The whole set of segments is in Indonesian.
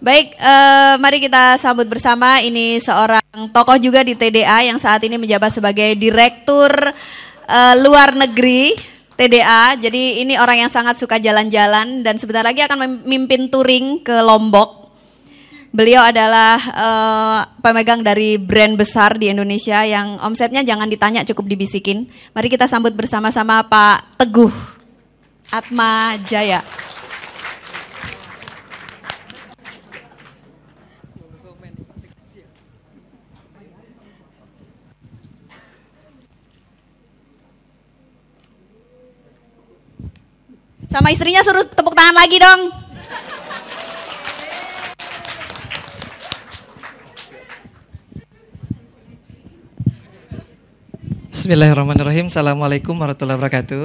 Baik, eh, mari kita sambut bersama ini seorang tokoh juga di TDA yang saat ini menjabat sebagai direktur eh, luar negeri TDA. Jadi ini orang yang sangat suka jalan-jalan dan sebentar lagi akan memimpin touring ke Lombok. Beliau adalah eh, pemegang dari brand besar di Indonesia yang omsetnya jangan ditanya cukup dibisikin. Mari kita sambut bersama-sama Pak Teguh Atma Jaya. Sama istrinya suruh tepuk tangan lagi dong. Bismillahirrahmanirrahim. Assalamualaikum warahmatullahi wabarakatuh.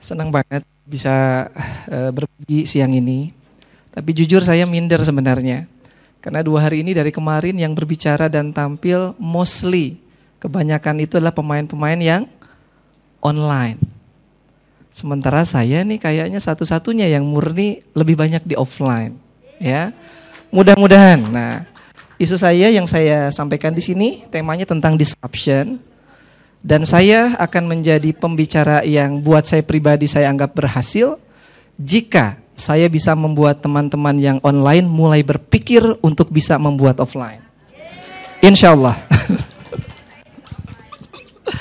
Senang banget bisa eh, berbagi siang ini. Tapi jujur saya minder sebenarnya. Karena dua hari ini dari kemarin yang berbicara dan tampil mostly kebanyakan itu adalah pemain-pemain yang online. Sementara saya nih kayaknya satu-satunya yang murni lebih banyak di offline, ya. Mudah-mudahan. Nah, isu saya yang saya sampaikan di sini temanya tentang disruption dan saya akan menjadi pembicara yang buat saya pribadi saya anggap berhasil jika saya bisa membuat teman-teman yang online mulai berpikir untuk bisa membuat offline. Insyaallah. Allah.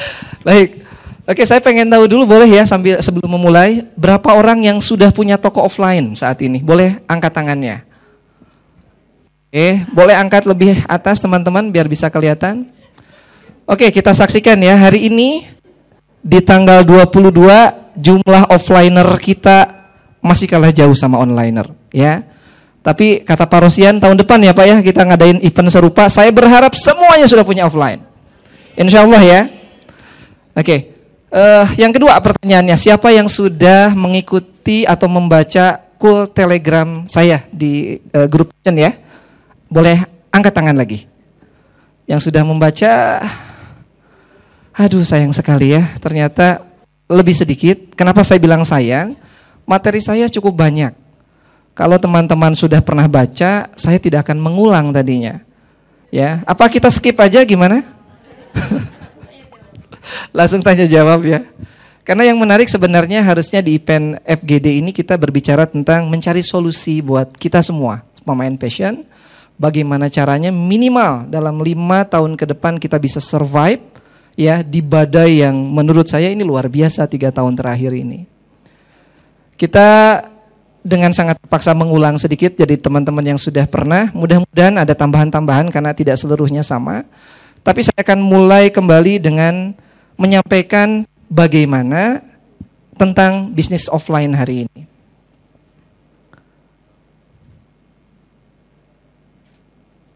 Baik, Oke, saya pengen tahu dulu boleh ya sambil sebelum memulai, berapa orang yang sudah punya toko offline saat ini? Boleh angkat tangannya. Oke, boleh angkat lebih atas teman-teman biar bisa kelihatan. Oke, kita saksikan ya hari ini di tanggal 22 jumlah offliner kita masih kalah jauh sama onliner ya. Tapi kata Pak Rosian tahun depan ya Pak ya kita ngadain event serupa. Saya berharap semuanya sudah punya offline. Insya Allah ya. Oke, Uh, yang kedua pertanyaannya, siapa yang sudah mengikuti atau membaca cool telegram saya di uh, grup Chen ya? Boleh angkat tangan lagi. Yang sudah membaca, aduh sayang sekali ya, ternyata lebih sedikit. Kenapa saya bilang sayang? Materi saya cukup banyak. Kalau teman-teman sudah pernah baca, saya tidak akan mengulang tadinya. Ya, apa kita skip aja gimana? Langsung tanya jawab ya. Karena yang menarik sebenarnya harusnya di event FGD ini kita berbicara tentang mencari solusi buat kita semua, pemain passion, bagaimana caranya minimal dalam lima tahun ke depan kita bisa survive ya di badai yang menurut saya ini luar biasa tiga tahun terakhir ini. Kita dengan sangat terpaksa mengulang sedikit jadi teman-teman yang sudah pernah, mudah-mudahan ada tambahan-tambahan karena tidak seluruhnya sama. Tapi saya akan mulai kembali dengan menyampaikan bagaimana tentang bisnis offline hari ini.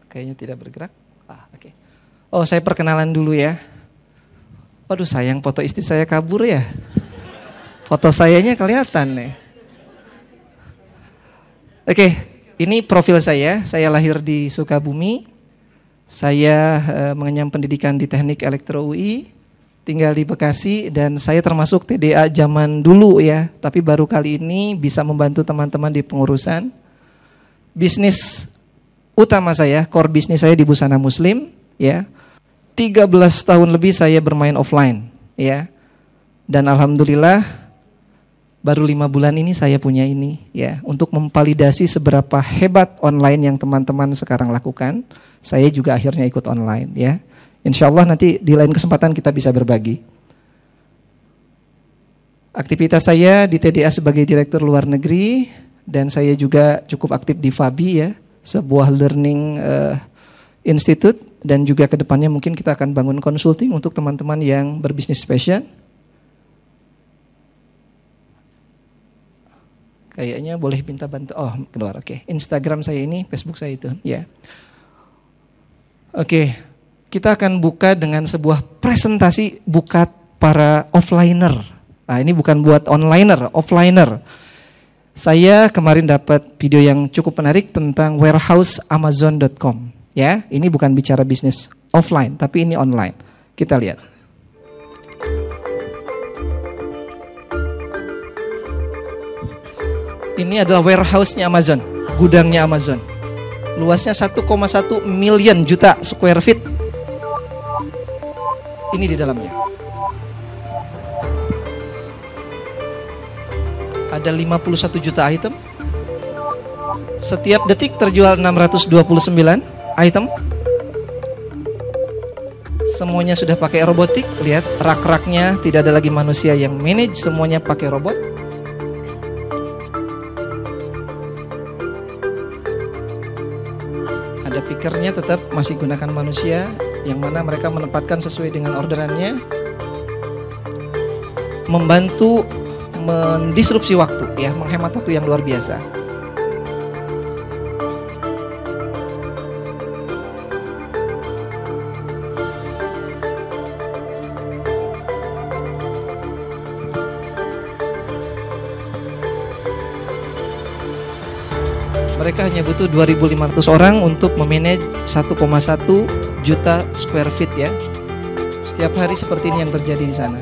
Kayaknya tidak bergerak. Ah, oke. Okay. Oh, saya perkenalan dulu ya. Waduh, sayang foto istri saya kabur ya. Foto sayanya kelihatan nih. Oke, okay, ini profil saya. Saya lahir di Sukabumi. Saya uh, mengenyam pendidikan di Teknik Elektro UI tinggal di Bekasi dan saya termasuk TDA zaman dulu ya, tapi baru kali ini bisa membantu teman-teman di pengurusan. Bisnis utama saya, core bisnis saya di busana muslim ya. 13 tahun lebih saya bermain offline ya. Dan alhamdulillah baru lima bulan ini saya punya ini ya untuk memvalidasi seberapa hebat online yang teman-teman sekarang lakukan. Saya juga akhirnya ikut online ya. Insya Allah nanti di lain kesempatan kita bisa berbagi. Aktivitas saya di TDA sebagai Direktur Luar Negeri dan saya juga cukup aktif di FABI ya, sebuah learning uh, institute dan juga kedepannya mungkin kita akan bangun consulting untuk teman-teman yang berbisnis fashion. Kayaknya boleh minta bantu. Oh, keluar. Oke. Okay. Instagram saya ini, Facebook saya itu. Ya. Yeah. Oke. Okay kita akan buka dengan sebuah presentasi buka para offliner. Nah, ini bukan buat onliner, offliner. Saya kemarin dapat video yang cukup menarik tentang warehouse amazon.com. Ya, ini bukan bicara bisnis offline, tapi ini online. Kita lihat. Ini adalah warehouse-nya Amazon, gudangnya Amazon. Luasnya 1,1 million juta square feet ini di dalamnya. Ada 51 juta item. Setiap detik terjual 629 item. Semuanya sudah pakai robotik. Lihat rak-raknya tidak ada lagi manusia yang manage, semuanya pakai robot. Ada pikirnya tetap masih gunakan manusia, yang mana mereka menempatkan sesuai dengan orderannya membantu mendisrupsi waktu ya menghemat waktu yang luar biasa mereka hanya butuh 2.500 orang untuk memanage 1,1 juta square feet ya. Setiap hari seperti ini yang terjadi di sana.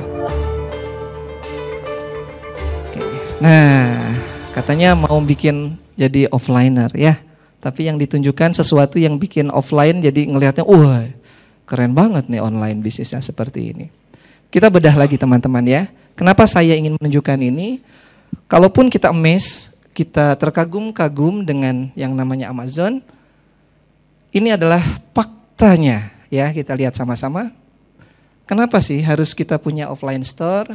Oke. Nah, katanya mau bikin jadi offliner ya. Tapi yang ditunjukkan sesuatu yang bikin offline jadi ngelihatnya wah keren banget nih online bisnisnya seperti ini. Kita bedah lagi teman-teman ya. Kenapa saya ingin menunjukkan ini? Kalaupun kita emes, kita terkagum-kagum dengan yang namanya Amazon, ini adalah pak faktanya ya kita lihat sama-sama. Kenapa sih harus kita punya offline store?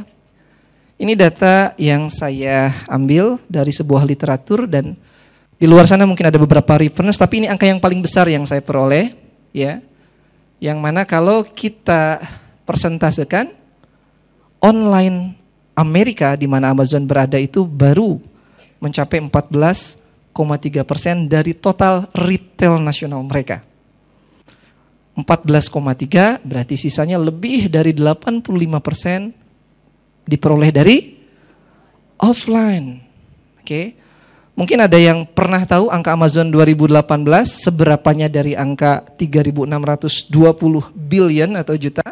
Ini data yang saya ambil dari sebuah literatur dan di luar sana mungkin ada beberapa reference tapi ini angka yang paling besar yang saya peroleh ya. Yang mana kalau kita persentasekan online Amerika di mana Amazon berada itu baru mencapai 14,3 persen dari total retail nasional mereka. 14,3 berarti sisanya lebih dari 85% diperoleh dari offline. Oke. Mungkin ada yang pernah tahu angka Amazon 2018 seberapanya dari angka 3620 billion atau juta?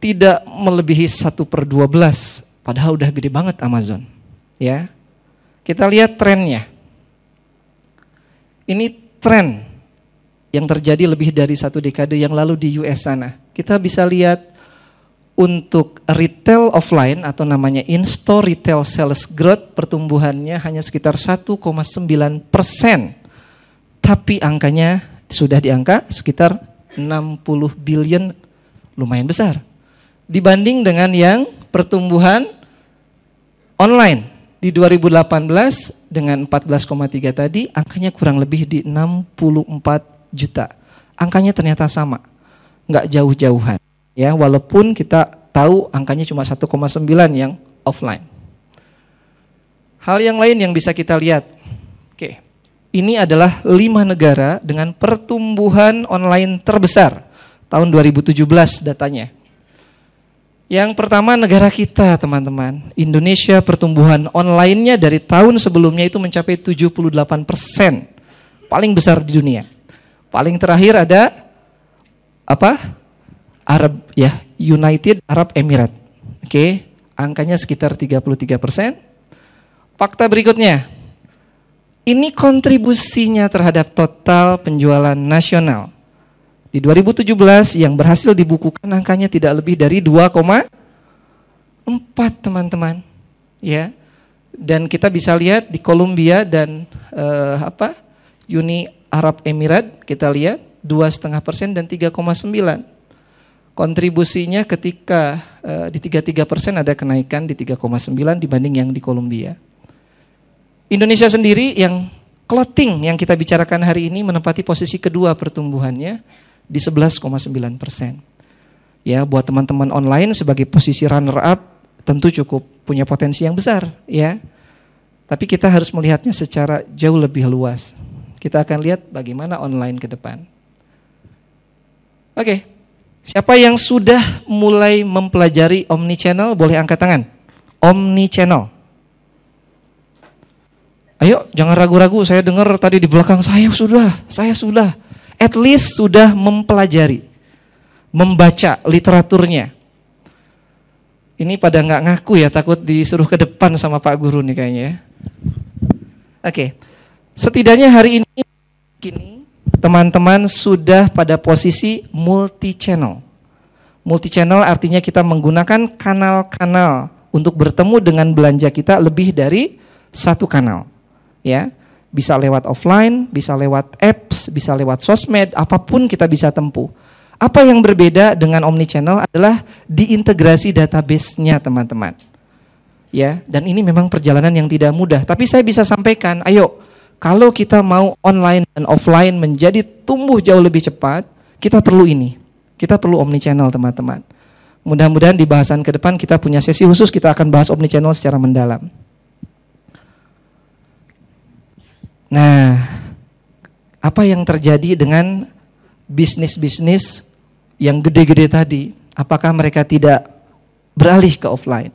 Tidak melebihi 1 per 12. Padahal udah gede banget Amazon. Ya. Kita lihat trennya. Ini tren yang terjadi lebih dari satu dekade yang lalu di US sana. Kita bisa lihat untuk retail offline atau namanya in-store retail sales growth pertumbuhannya hanya sekitar 1,9 persen. Tapi angkanya sudah di angka sekitar 60 billion lumayan besar. Dibanding dengan yang pertumbuhan online di 2018 dengan 14,3 tadi angkanya kurang lebih di 64 juta. Angkanya ternyata sama, nggak jauh-jauhan. Ya, walaupun kita tahu angkanya cuma 1,9 yang offline. Hal yang lain yang bisa kita lihat, oke, ini adalah lima negara dengan pertumbuhan online terbesar tahun 2017 datanya. Yang pertama negara kita teman-teman, Indonesia pertumbuhan online-nya dari tahun sebelumnya itu mencapai 78 persen, paling besar di dunia. Paling terakhir ada apa? Arab ya, United Arab Emirat. Oke, okay. angkanya sekitar 33%. Fakta berikutnya. Ini kontribusinya terhadap total penjualan nasional. Di 2017 yang berhasil dibukukan angkanya tidak lebih dari 2,4 teman-teman. Ya. Dan kita bisa lihat di Kolombia dan uh, apa? Uni Arab Emirat kita lihat dua setengah persen dan 3,9 kontribusinya ketika uh, di 33 persen ada kenaikan di 3,9 dibanding yang di Kolombia. Indonesia sendiri yang clothing yang kita bicarakan hari ini menempati posisi kedua pertumbuhannya di 11,9 persen. Ya, buat teman-teman online sebagai posisi runner up tentu cukup punya potensi yang besar, ya. Tapi kita harus melihatnya secara jauh lebih luas. Kita akan lihat bagaimana online ke depan. Oke, okay. siapa yang sudah mulai mempelajari omni channel boleh angkat tangan. Omni channel. Ayo, jangan ragu-ragu. Saya dengar tadi di belakang saya sudah, saya sudah. At least sudah mempelajari, membaca literaturnya. Ini pada nggak ngaku ya, takut disuruh ke depan sama Pak Guru nih kayaknya. Ya. Oke, okay. Setidaknya hari ini kini teman-teman sudah pada posisi multi channel. Multi channel artinya kita menggunakan kanal-kanal untuk bertemu dengan belanja kita lebih dari satu kanal. Ya, bisa lewat offline, bisa lewat apps, bisa lewat sosmed, apapun kita bisa tempuh. Apa yang berbeda dengan omni channel adalah diintegrasi database-nya, teman-teman. Ya, dan ini memang perjalanan yang tidak mudah, tapi saya bisa sampaikan, ayo kalau kita mau online dan offline menjadi tumbuh jauh lebih cepat, kita perlu ini. Kita perlu omnichannel, teman-teman. Mudah-mudahan di bahasan ke depan kita punya sesi khusus kita akan bahas omnichannel secara mendalam. Nah, apa yang terjadi dengan bisnis-bisnis yang gede-gede tadi? Apakah mereka tidak beralih ke offline?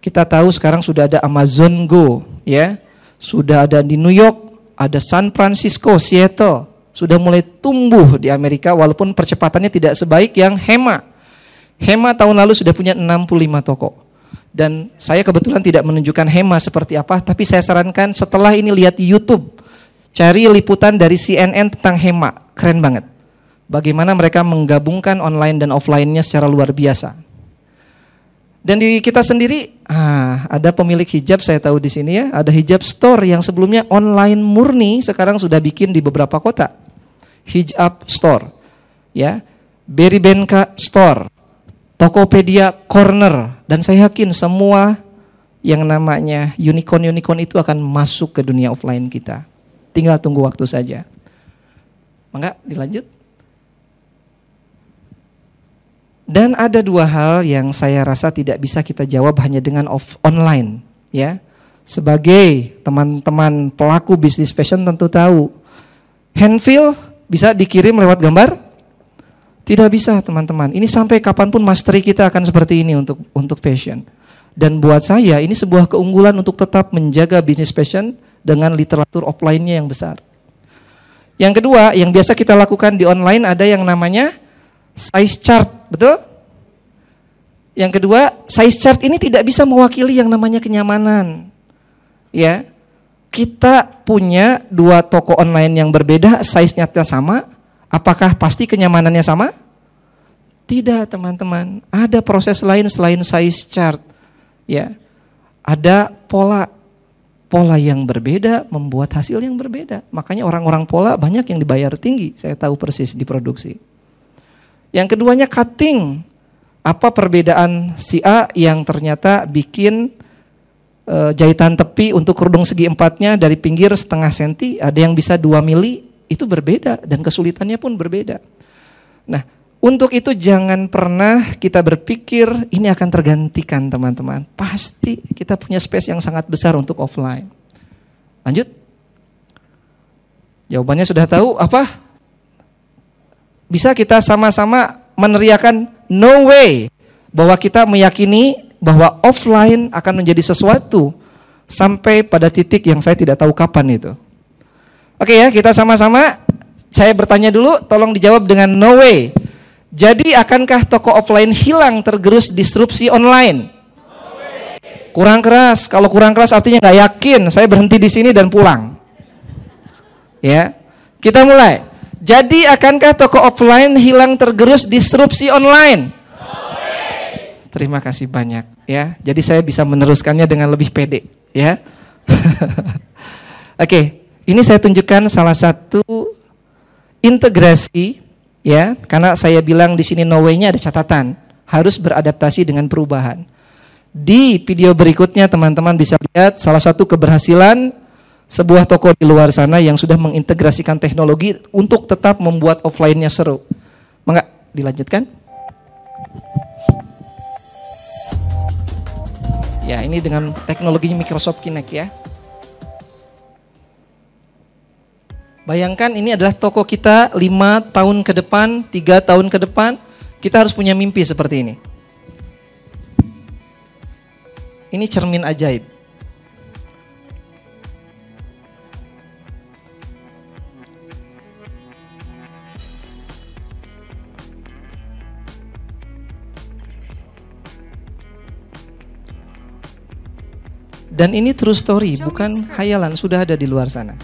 Kita tahu sekarang sudah ada Amazon Go, ya sudah ada di New York, ada San Francisco, Seattle, sudah mulai tumbuh di Amerika walaupun percepatannya tidak sebaik yang Hema. Hema tahun lalu sudah punya 65 toko. Dan saya kebetulan tidak menunjukkan Hema seperti apa, tapi saya sarankan setelah ini lihat di YouTube. Cari liputan dari CNN tentang Hema, keren banget. Bagaimana mereka menggabungkan online dan offline-nya secara luar biasa. Dan di kita sendiri, ah, ada pemilik hijab saya tahu di sini ya, ada hijab store yang sebelumnya online murni, sekarang sudah bikin di beberapa kota. Hijab store, ya, Berry Benka store, Tokopedia corner, dan saya yakin semua yang namanya unicorn-unicorn itu akan masuk ke dunia offline kita. Tinggal tunggu waktu saja. Mangga dilanjut. Dan ada dua hal yang saya rasa tidak bisa kita jawab hanya dengan off online, ya. Sebagai teman-teman pelaku bisnis fashion tentu tahu, handfeel bisa dikirim lewat gambar? Tidak bisa, teman-teman. Ini sampai kapanpun mastery kita akan seperti ini untuk untuk fashion. Dan buat saya ini sebuah keunggulan untuk tetap menjaga bisnis fashion dengan literatur offline-nya yang besar. Yang kedua, yang biasa kita lakukan di online ada yang namanya size chart, betul? Yang kedua, size chart ini tidak bisa mewakili yang namanya kenyamanan. Ya. Kita punya dua toko online yang berbeda, size-nya sama, apakah pasti kenyamanannya sama? Tidak, teman-teman. Ada proses lain selain size chart. Ya. Ada pola pola yang berbeda membuat hasil yang berbeda. Makanya orang-orang pola banyak yang dibayar tinggi. Saya tahu persis di produksi. Yang keduanya cutting. Apa perbedaan si A yang ternyata bikin e, jahitan tepi untuk kerudung segi empatnya dari pinggir setengah senti, ada yang bisa dua mili, itu berbeda dan kesulitannya pun berbeda. Nah, untuk itu jangan pernah kita berpikir ini akan tergantikan teman-teman. Pasti kita punya space yang sangat besar untuk offline. Lanjut. Jawabannya sudah tahu apa? bisa kita sama-sama meneriakan no way bahwa kita meyakini bahwa offline akan menjadi sesuatu sampai pada titik yang saya tidak tahu kapan itu. Oke ya, kita sama-sama saya bertanya dulu tolong dijawab dengan no way. Jadi akankah toko offline hilang tergerus disrupsi online? Kurang keras. Kalau kurang keras artinya nggak yakin. Saya berhenti di sini dan pulang. Ya, kita mulai. Jadi akankah toko offline hilang tergerus disrupsi online? Terima kasih banyak ya. Jadi saya bisa meneruskannya dengan lebih pede ya. Oke, ini saya tunjukkan salah satu integrasi ya, karena saya bilang di sini no way-nya ada catatan, harus beradaptasi dengan perubahan. Di video berikutnya teman-teman bisa lihat salah satu keberhasilan sebuah toko di luar sana yang sudah mengintegrasikan teknologi untuk tetap membuat offline-nya seru. Mengak, dilanjutkan. Ya, ini dengan teknologinya Microsoft Kinect ya. Bayangkan ini adalah toko kita 5 tahun ke depan, 3 tahun ke depan, kita harus punya mimpi seperti ini. Ini cermin ajaib Dan ini true story, bukan khayalan, sudah ada di luar sana.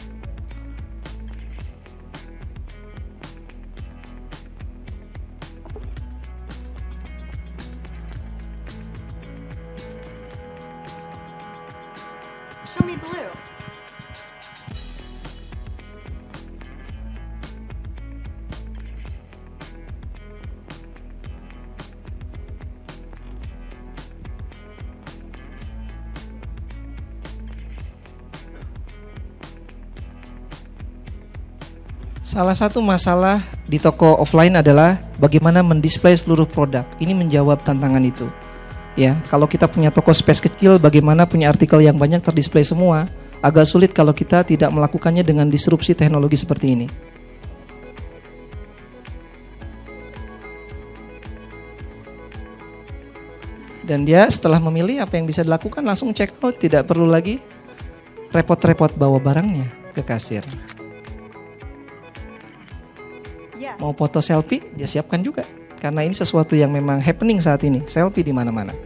Salah satu masalah di toko offline adalah bagaimana mendisplay seluruh produk. Ini menjawab tantangan itu. Ya, kalau kita punya toko space kecil, bagaimana punya artikel yang banyak terdisplay semua? Agak sulit kalau kita tidak melakukannya dengan disrupsi teknologi seperti ini. Dan dia setelah memilih apa yang bisa dilakukan langsung check out, tidak perlu lagi repot-repot bawa barangnya ke kasir yes. mau foto selfie dia ya siapkan juga karena ini sesuatu yang memang happening saat ini selfie di mana-mana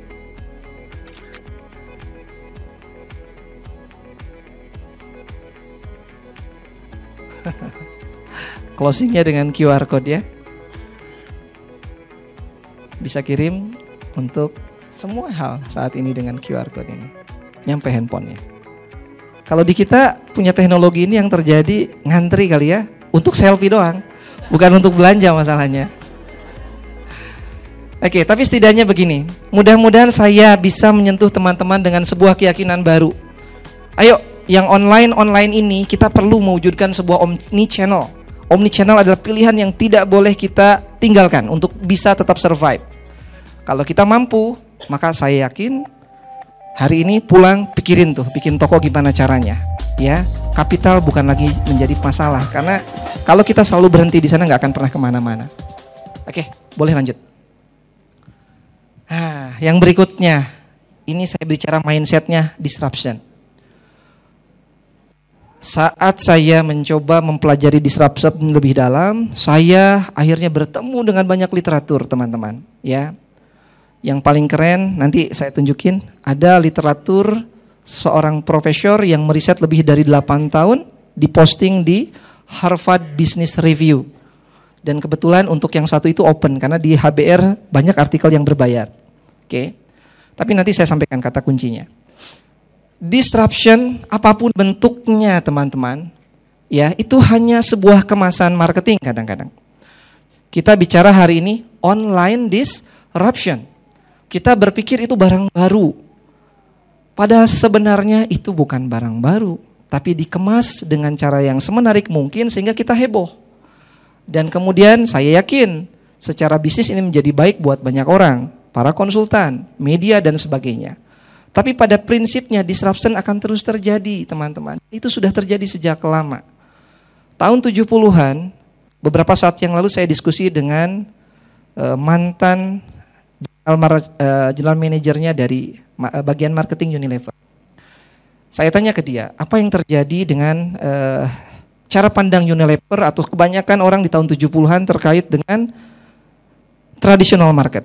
closingnya dengan QR code ya bisa kirim untuk semua hal saat ini dengan QR code ini nyampe handphonenya kalau di kita punya teknologi ini yang terjadi ngantri kali ya untuk selfie doang bukan untuk belanja masalahnya. Oke, tapi setidaknya begini, mudah-mudahan saya bisa menyentuh teman-teman dengan sebuah keyakinan baru. Ayo, yang online-online ini kita perlu mewujudkan sebuah omni channel. Omni channel adalah pilihan yang tidak boleh kita tinggalkan untuk bisa tetap survive. Kalau kita mampu, maka saya yakin hari ini pulang pikirin tuh, bikin toko gimana caranya ya kapital bukan lagi menjadi masalah karena kalau kita selalu berhenti di sana nggak akan pernah kemana-mana. Oke, boleh lanjut. Ah, yang berikutnya ini saya bicara mindsetnya disruption. Saat saya mencoba mempelajari disruption lebih dalam, saya akhirnya bertemu dengan banyak literatur, teman-teman. Ya, yang paling keren nanti saya tunjukin ada literatur seorang profesor yang meriset lebih dari 8 tahun diposting di Harvard Business Review. Dan kebetulan untuk yang satu itu open karena di HBR banyak artikel yang berbayar. Oke. Okay. Tapi nanti saya sampaikan kata kuncinya. Disruption apapun bentuknya teman-teman, ya itu hanya sebuah kemasan marketing kadang-kadang. Kita bicara hari ini online disruption. Kita berpikir itu barang baru, pada sebenarnya itu bukan barang baru, tapi dikemas dengan cara yang semenarik mungkin sehingga kita heboh. Dan kemudian saya yakin secara bisnis ini menjadi baik buat banyak orang, para konsultan, media dan sebagainya. Tapi pada prinsipnya disruption akan terus terjadi, teman-teman. Itu sudah terjadi sejak lama. Tahun 70-an, beberapa saat yang lalu saya diskusi dengan uh, mantan almar uh, eh, general manajernya dari ma eh, bagian marketing Unilever. Saya tanya ke dia, apa yang terjadi dengan uh, cara pandang Unilever atau kebanyakan orang di tahun 70-an terkait dengan traditional market.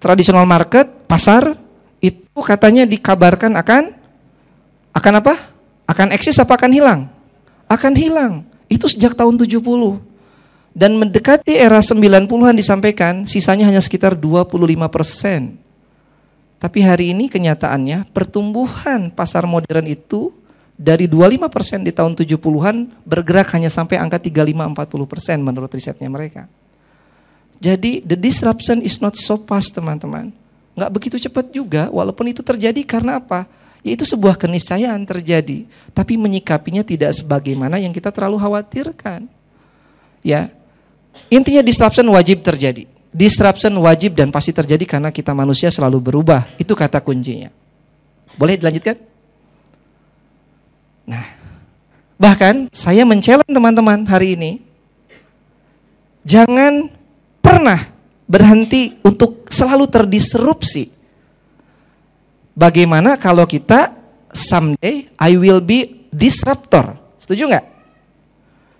Traditional market, pasar itu katanya dikabarkan akan akan apa? Akan eksis apa akan hilang? Akan hilang. Itu sejak tahun 70 dan mendekati era 90-an disampaikan, sisanya hanya sekitar 25 persen. Tapi hari ini kenyataannya pertumbuhan pasar modern itu dari 25 persen di tahun 70-an bergerak hanya sampai angka 35-40 persen menurut risetnya mereka. Jadi the disruption is not so fast teman-teman. Nggak begitu cepat juga walaupun itu terjadi karena apa? Yaitu sebuah keniscayaan terjadi. Tapi menyikapinya tidak sebagaimana yang kita terlalu khawatirkan. Ya, Intinya disruption wajib terjadi. Disruption wajib dan pasti terjadi karena kita manusia selalu berubah. Itu kata kuncinya. Boleh dilanjutkan? Nah, bahkan saya mencalon teman-teman hari ini jangan pernah berhenti untuk selalu terdisrupsi. Bagaimana kalau kita someday I will be disruptor? Setuju nggak?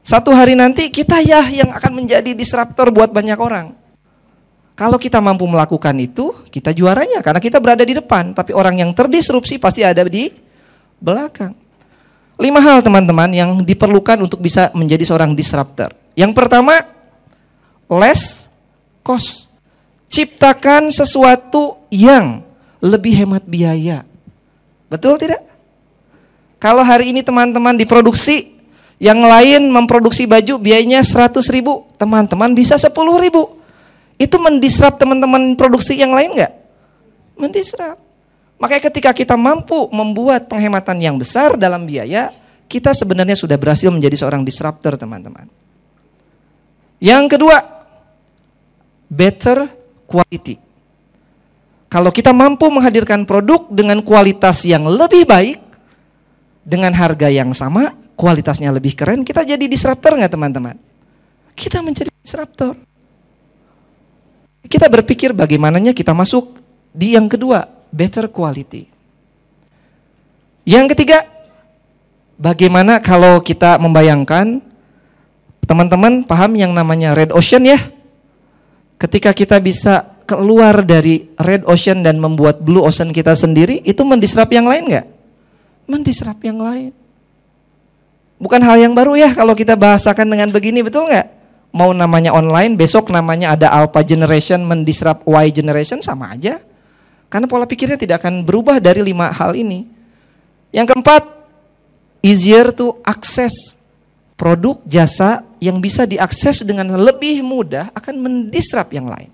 Satu hari nanti kita ya yang akan menjadi disruptor buat banyak orang. Kalau kita mampu melakukan itu, kita juaranya karena kita berada di depan. Tapi orang yang terdisrupsi pasti ada di belakang. Lima hal teman-teman yang diperlukan untuk bisa menjadi seorang disruptor. Yang pertama, less cost. Ciptakan sesuatu yang lebih hemat biaya. Betul tidak? Kalau hari ini teman-teman diproduksi yang lain memproduksi baju biayanya 100 ribu, teman-teman bisa 10 ribu. Itu mendisrupt teman-teman produksi yang lain nggak? Mendisrupt. Makanya ketika kita mampu membuat penghematan yang besar dalam biaya, kita sebenarnya sudah berhasil menjadi seorang disruptor teman-teman. Yang kedua, better quality. Kalau kita mampu menghadirkan produk dengan kualitas yang lebih baik, dengan harga yang sama, kualitasnya lebih keren, kita jadi disruptor nggak teman-teman? Kita menjadi disruptor. Kita berpikir bagaimananya kita masuk di yang kedua, better quality. Yang ketiga, bagaimana kalau kita membayangkan teman-teman paham yang namanya red ocean ya? Ketika kita bisa keluar dari red ocean dan membuat blue ocean kita sendiri, itu mendisrap yang lain nggak? Mendisrap yang lain. Bukan hal yang baru ya kalau kita bahasakan dengan begini, betul nggak? Mau namanya online, besok namanya ada alpha generation mendisrupt Y generation sama aja. Karena pola pikirnya tidak akan berubah dari lima hal ini. Yang keempat, easier to access produk jasa yang bisa diakses dengan lebih mudah akan mendisrupt yang lain.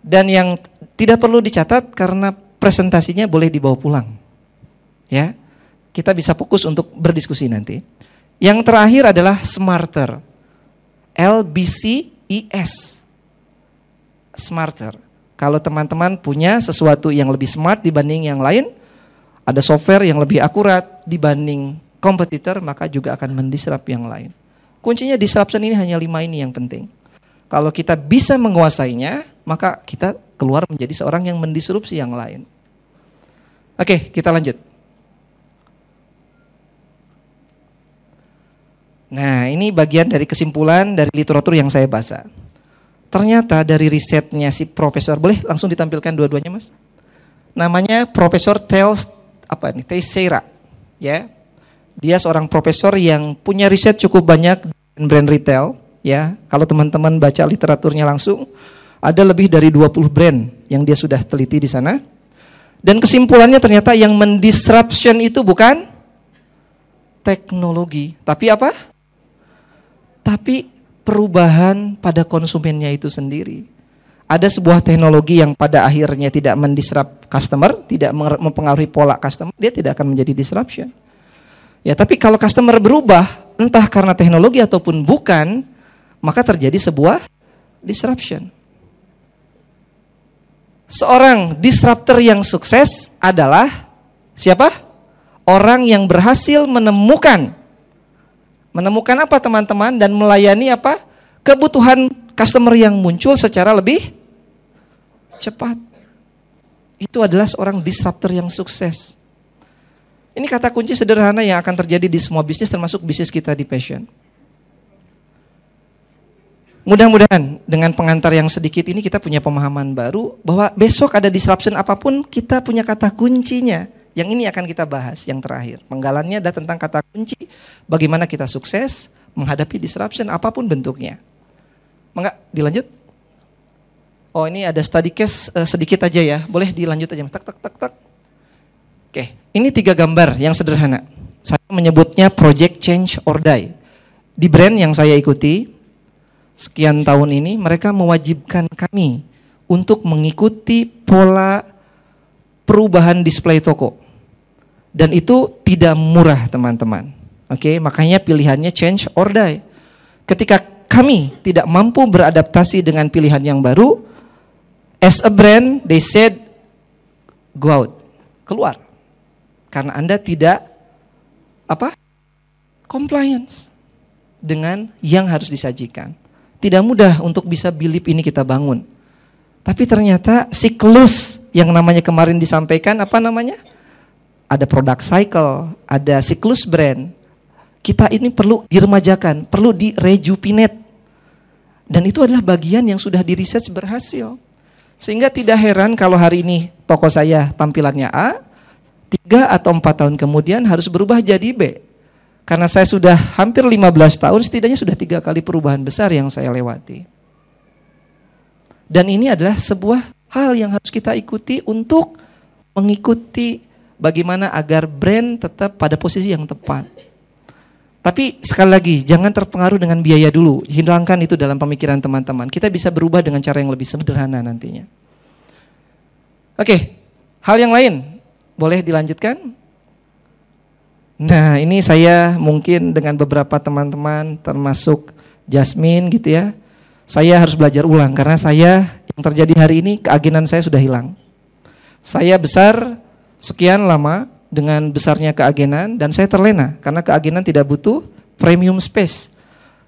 Dan yang tidak perlu dicatat karena presentasinya boleh dibawa pulang. Ya kita bisa fokus untuk berdiskusi nanti. Yang terakhir adalah smarter. S Smarter. Kalau teman-teman punya sesuatu yang lebih smart dibanding yang lain, ada software yang lebih akurat dibanding kompetitor, maka juga akan mendisrupt yang lain. Kuncinya disruption ini hanya lima ini yang penting. Kalau kita bisa menguasainya, maka kita keluar menjadi seorang yang mendisrupsi yang lain. Oke, kita lanjut. Nah, ini bagian dari kesimpulan dari literatur yang saya baca. Ternyata dari risetnya si profesor, boleh langsung ditampilkan dua-duanya, Mas? Namanya Profesor Tales apa ini? Teixeira, ya. Dia seorang profesor yang punya riset cukup banyak di brand retail, ya. Kalau teman-teman baca literaturnya langsung, ada lebih dari 20 brand yang dia sudah teliti di sana. Dan kesimpulannya ternyata yang mendisruption itu bukan teknologi, tapi apa? tapi perubahan pada konsumennya itu sendiri. Ada sebuah teknologi yang pada akhirnya tidak mendisrupt customer, tidak mempengaruhi pola customer, dia tidak akan menjadi disruption. Ya, tapi kalau customer berubah, entah karena teknologi ataupun bukan, maka terjadi sebuah disruption. Seorang disruptor yang sukses adalah siapa? Orang yang berhasil menemukan Menemukan apa teman-teman dan melayani apa? Kebutuhan customer yang muncul secara lebih cepat. Itu adalah seorang disruptor yang sukses. Ini kata kunci sederhana yang akan terjadi di semua bisnis termasuk bisnis kita di passion. Mudah-mudahan dengan pengantar yang sedikit ini kita punya pemahaman baru bahwa besok ada disruption apapun kita punya kata kuncinya. Yang ini akan kita bahas yang terakhir. Penggalannya ada tentang kata kunci bagaimana kita sukses menghadapi disruption apapun bentuknya. Enggak, dilanjut. Oh, ini ada study case uh, sedikit aja ya. Boleh dilanjut aja. Tak tak tak tak. Oke, ini tiga gambar yang sederhana. Saya menyebutnya project change or die. Di brand yang saya ikuti sekian tahun ini mereka mewajibkan kami untuk mengikuti pola perubahan display toko dan itu tidak murah teman-teman. Oke, okay? makanya pilihannya change or die. Ketika kami tidak mampu beradaptasi dengan pilihan yang baru, as a brand they said go out, keluar. Karena Anda tidak apa? compliance dengan yang harus disajikan. Tidak mudah untuk bisa bilip ini kita bangun. Tapi ternyata siklus yang namanya kemarin disampaikan apa namanya? ada produk cycle, ada siklus brand. Kita ini perlu diremajakan, perlu direjupinate. Dan itu adalah bagian yang sudah di research berhasil. Sehingga tidak heran kalau hari ini toko saya tampilannya A, tiga atau empat tahun kemudian harus berubah jadi B. Karena saya sudah hampir 15 tahun, setidaknya sudah tiga kali perubahan besar yang saya lewati. Dan ini adalah sebuah hal yang harus kita ikuti untuk mengikuti bagaimana agar brand tetap pada posisi yang tepat. Tapi sekali lagi, jangan terpengaruh dengan biaya dulu. Hilangkan itu dalam pemikiran teman-teman. Kita bisa berubah dengan cara yang lebih sederhana nantinya. Oke, hal yang lain boleh dilanjutkan. Nah, ini saya mungkin dengan beberapa teman-teman, termasuk Jasmine gitu ya, saya harus belajar ulang karena saya yang terjadi hari ini keaginan saya sudah hilang. Saya besar sekian lama dengan besarnya keagenan dan saya terlena karena keagenan tidak butuh premium space.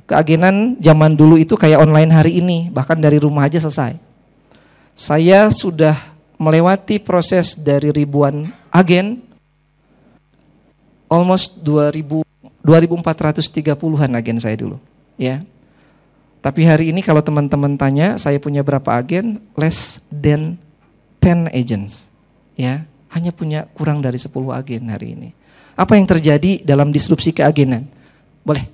Keagenan zaman dulu itu kayak online hari ini, bahkan dari rumah aja selesai. Saya sudah melewati proses dari ribuan agen almost 2000 2430-an agen saya dulu, ya. Tapi hari ini kalau teman-teman tanya, saya punya berapa agen? Less than 10 agents, ya hanya punya kurang dari 10 agen hari ini. Apa yang terjadi dalam disrupsi keagenan? Boleh.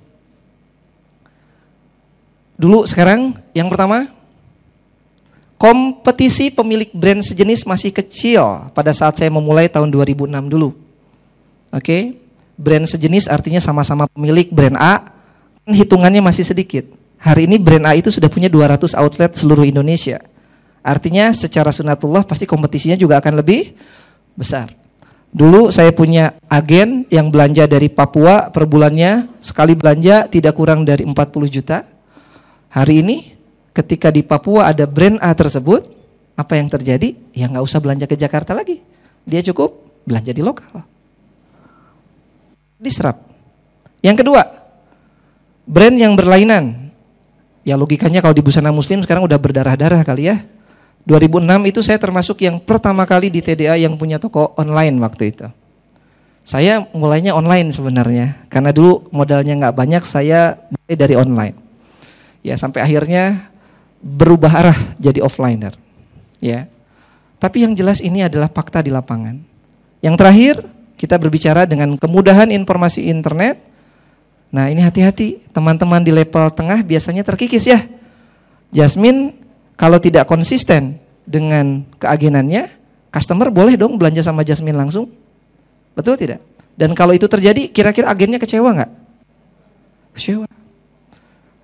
Dulu sekarang yang pertama kompetisi pemilik brand sejenis masih kecil pada saat saya memulai tahun 2006 dulu. Oke. Brand sejenis artinya sama-sama pemilik brand A, hitungannya masih sedikit. Hari ini brand A itu sudah punya 200 outlet seluruh Indonesia. Artinya secara sunatullah pasti kompetisinya juga akan lebih besar. Dulu saya punya agen yang belanja dari Papua per bulannya sekali belanja tidak kurang dari 40 juta. Hari ini ketika di Papua ada brand A tersebut, apa yang terjadi? Ya nggak usah belanja ke Jakarta lagi. Dia cukup belanja di lokal. Diserap. Yang kedua, brand yang berlainan. Ya logikanya kalau di busana muslim sekarang udah berdarah-darah kali ya. 2006 itu saya termasuk yang pertama kali di TDA yang punya toko online waktu itu. Saya mulainya online sebenarnya, karena dulu modalnya nggak banyak, saya mulai dari online. Ya sampai akhirnya berubah arah jadi offliner. Ya, tapi yang jelas ini adalah fakta di lapangan. Yang terakhir kita berbicara dengan kemudahan informasi internet. Nah ini hati-hati teman-teman di level tengah biasanya terkikis ya. Jasmine kalau tidak konsisten dengan keagenannya, customer boleh dong belanja sama Jasmine langsung. Betul tidak? Dan kalau itu terjadi, kira-kira agennya kecewa nggak? Kecewa.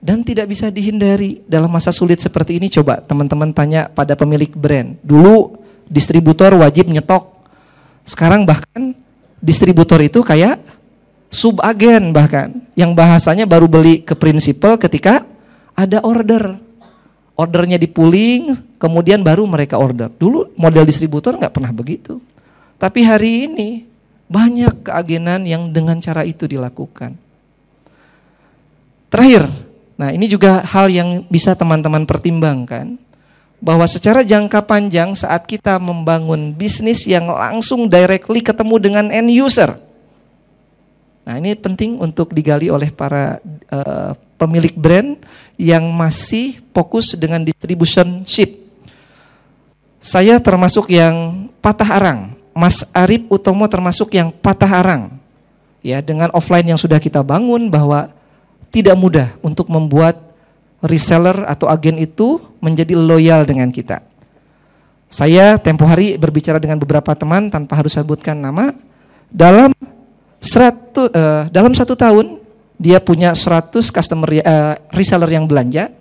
Dan tidak bisa dihindari dalam masa sulit seperti ini. Coba teman-teman tanya pada pemilik brand. Dulu distributor wajib nyetok. Sekarang bahkan distributor itu kayak subagen bahkan. Yang bahasanya baru beli ke prinsipal ketika ada order ordernya dipuling, kemudian baru mereka order. Dulu model distributor nggak pernah begitu. Tapi hari ini banyak keagenan yang dengan cara itu dilakukan. Terakhir, nah ini juga hal yang bisa teman-teman pertimbangkan bahwa secara jangka panjang saat kita membangun bisnis yang langsung directly ketemu dengan end user, Nah, ini penting untuk digali oleh para uh, pemilik brand yang masih fokus dengan distribution ship. Saya termasuk yang patah arang. Mas Arif Utomo termasuk yang patah arang. Ya, dengan offline yang sudah kita bangun bahwa tidak mudah untuk membuat reseller atau agen itu menjadi loyal dengan kita. Saya tempo hari berbicara dengan beberapa teman tanpa harus sebutkan nama dalam 100, uh, eh, dalam satu tahun dia punya 100 customer uh, reseller yang belanja.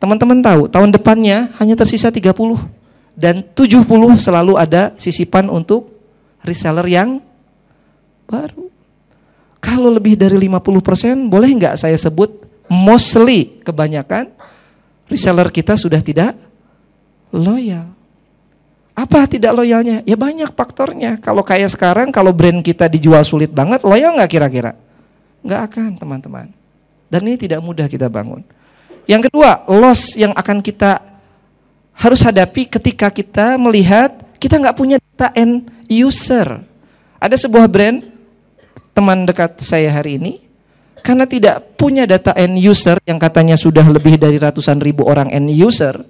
Teman-teman tahu, tahun depannya hanya tersisa 30 dan 70 selalu ada sisipan untuk reseller yang baru. Kalau lebih dari 50%, boleh nggak saya sebut mostly kebanyakan reseller kita sudah tidak loyal. Apa tidak loyalnya? Ya banyak faktornya. Kalau kayak sekarang, kalau brand kita dijual sulit banget, loyal nggak kira-kira? Nggak akan teman-teman. Dan ini tidak mudah kita bangun. Yang kedua, loss yang akan kita harus hadapi ketika kita melihat kita nggak punya data end user. Ada sebuah brand teman dekat saya hari ini karena tidak punya data end user yang katanya sudah lebih dari ratusan ribu orang end user,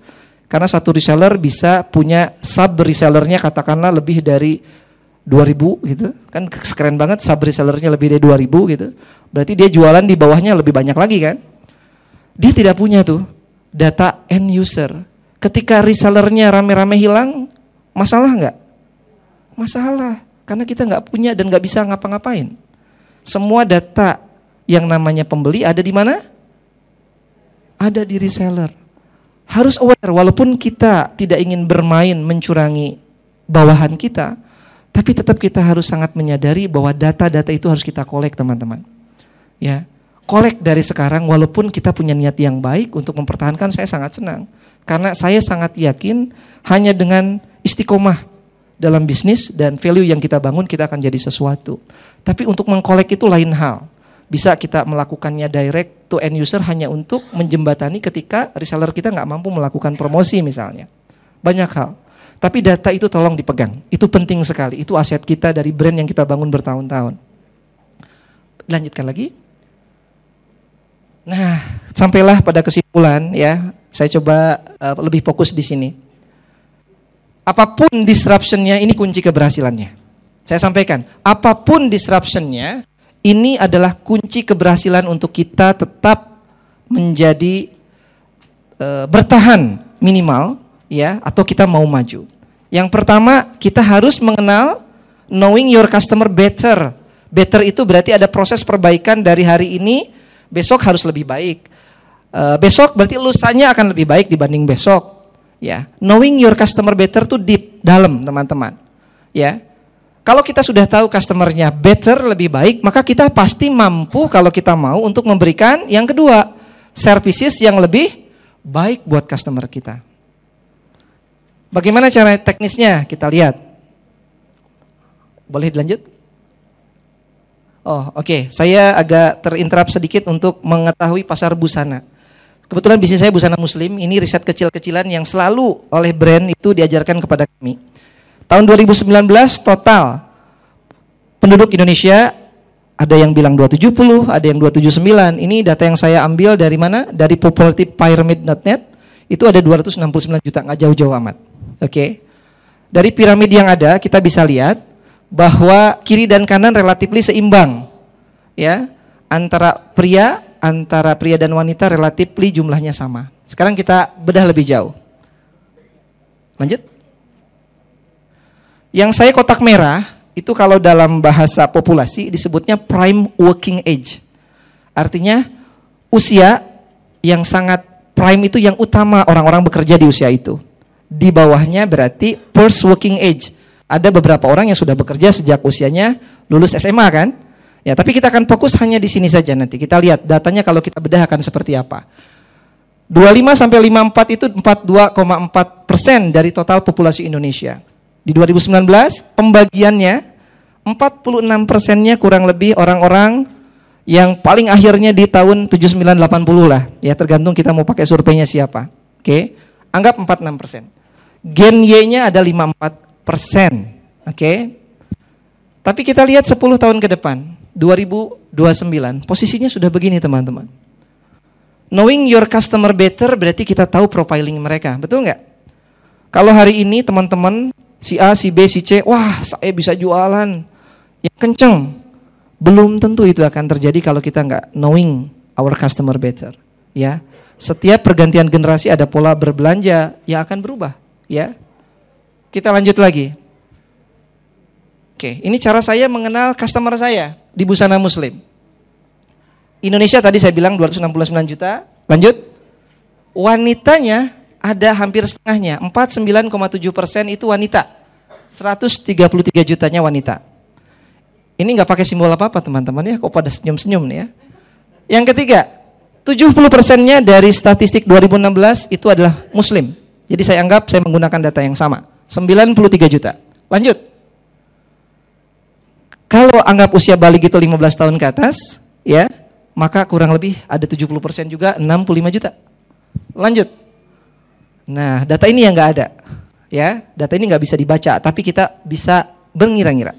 karena satu reseller bisa punya sub resellernya katakanlah lebih dari 2000 gitu. Kan keren banget sub resellernya lebih dari 2000 gitu. Berarti dia jualan di bawahnya lebih banyak lagi kan? Dia tidak punya tuh data end user. Ketika resellernya rame-rame hilang, masalah nggak? Masalah. Karena kita nggak punya dan nggak bisa ngapa-ngapain. Semua data yang namanya pembeli ada di mana? Ada di reseller harus aware walaupun kita tidak ingin bermain mencurangi bawahan kita, tapi tetap kita harus sangat menyadari bahwa data-data itu harus kita kolek teman-teman. Ya, kolek dari sekarang walaupun kita punya niat yang baik untuk mempertahankan saya sangat senang karena saya sangat yakin hanya dengan istiqomah dalam bisnis dan value yang kita bangun kita akan jadi sesuatu. Tapi untuk mengkolek itu lain hal. Bisa kita melakukannya direct to end user hanya untuk menjembatani ketika reseller kita nggak mampu melakukan promosi misalnya. Banyak hal. Tapi data itu tolong dipegang. Itu penting sekali. Itu aset kita dari brand yang kita bangun bertahun-tahun. Lanjutkan lagi. Nah, sampailah pada kesimpulan ya. Saya coba uh, lebih fokus di sini. Apapun disruptionnya, ini kunci keberhasilannya. Saya sampaikan, apapun disruptionnya, ini adalah kunci keberhasilan untuk kita tetap menjadi e, bertahan minimal ya atau kita mau maju. Yang pertama, kita harus mengenal knowing your customer better. Better itu berarti ada proses perbaikan dari hari ini, besok harus lebih baik. E, besok berarti lusanya akan lebih baik dibanding besok. Ya, knowing your customer better itu deep, dalam teman-teman. Ya, kalau kita sudah tahu customernya better, lebih baik, maka kita pasti mampu kalau kita mau untuk memberikan yang kedua, services yang lebih baik buat customer kita. Bagaimana cara teknisnya? Kita lihat. Boleh dilanjut? Oh, oke. Okay. Saya agak terinterap sedikit untuk mengetahui pasar busana. Kebetulan bisnis saya busana muslim, ini riset kecil-kecilan yang selalu oleh brand itu diajarkan kepada kami. Tahun 2019 total penduduk Indonesia ada yang bilang 270, ada yang 279. Ini data yang saya ambil dari mana? Dari populationpyramid.net. Itu ada 269 juta, nggak jauh-jauh amat. Oke. Okay. Dari piramid yang ada kita bisa lihat bahwa kiri dan kanan relatif seimbang. Ya, antara pria, antara pria dan wanita relatif jumlahnya sama. Sekarang kita bedah lebih jauh. Lanjut. Yang saya kotak merah itu kalau dalam bahasa populasi disebutnya prime working age. Artinya usia yang sangat prime itu yang utama orang-orang bekerja di usia itu. Di bawahnya berarti first working age. Ada beberapa orang yang sudah bekerja sejak usianya lulus SMA kan? Ya, tapi kita akan fokus hanya di sini saja nanti. Kita lihat datanya kalau kita bedah akan seperti apa. 25 sampai 54 itu 42,4 persen dari total populasi Indonesia. Di 2019 pembagiannya 46 persennya kurang lebih orang-orang yang paling akhirnya di tahun 7980 lah ya tergantung kita mau pakai surveinya siapa. Oke. Okay. Anggap 46 persen. Gen Y-nya ada 54 persen. Oke. Okay. Tapi kita lihat 10 tahun ke depan 2029 posisinya sudah begini teman-teman. Knowing your customer better berarti kita tahu profiling mereka, betul nggak? Kalau hari ini teman-teman si A, si B, si C, wah saya bisa jualan yang kenceng. Belum tentu itu akan terjadi kalau kita nggak knowing our customer better. Ya, setiap pergantian generasi ada pola berbelanja yang akan berubah. Ya, kita lanjut lagi. Oke, ini cara saya mengenal customer saya di busana muslim. Indonesia tadi saya bilang 269 juta. Lanjut. Wanitanya ada hampir setengahnya, 49,7 persen itu wanita, 133 jutanya wanita. Ini nggak pakai simbol apa-apa teman-teman ya, kok pada senyum-senyum nih ya. Yang ketiga, 70 persennya dari statistik 2016 itu adalah muslim. Jadi saya anggap saya menggunakan data yang sama, 93 juta. Lanjut. Kalau anggap usia balik itu 15 tahun ke atas, ya, maka kurang lebih ada 70% persen juga 65 juta. Lanjut. Nah, data ini yang nggak ada, ya. Data ini nggak bisa dibaca, tapi kita bisa mengira ngira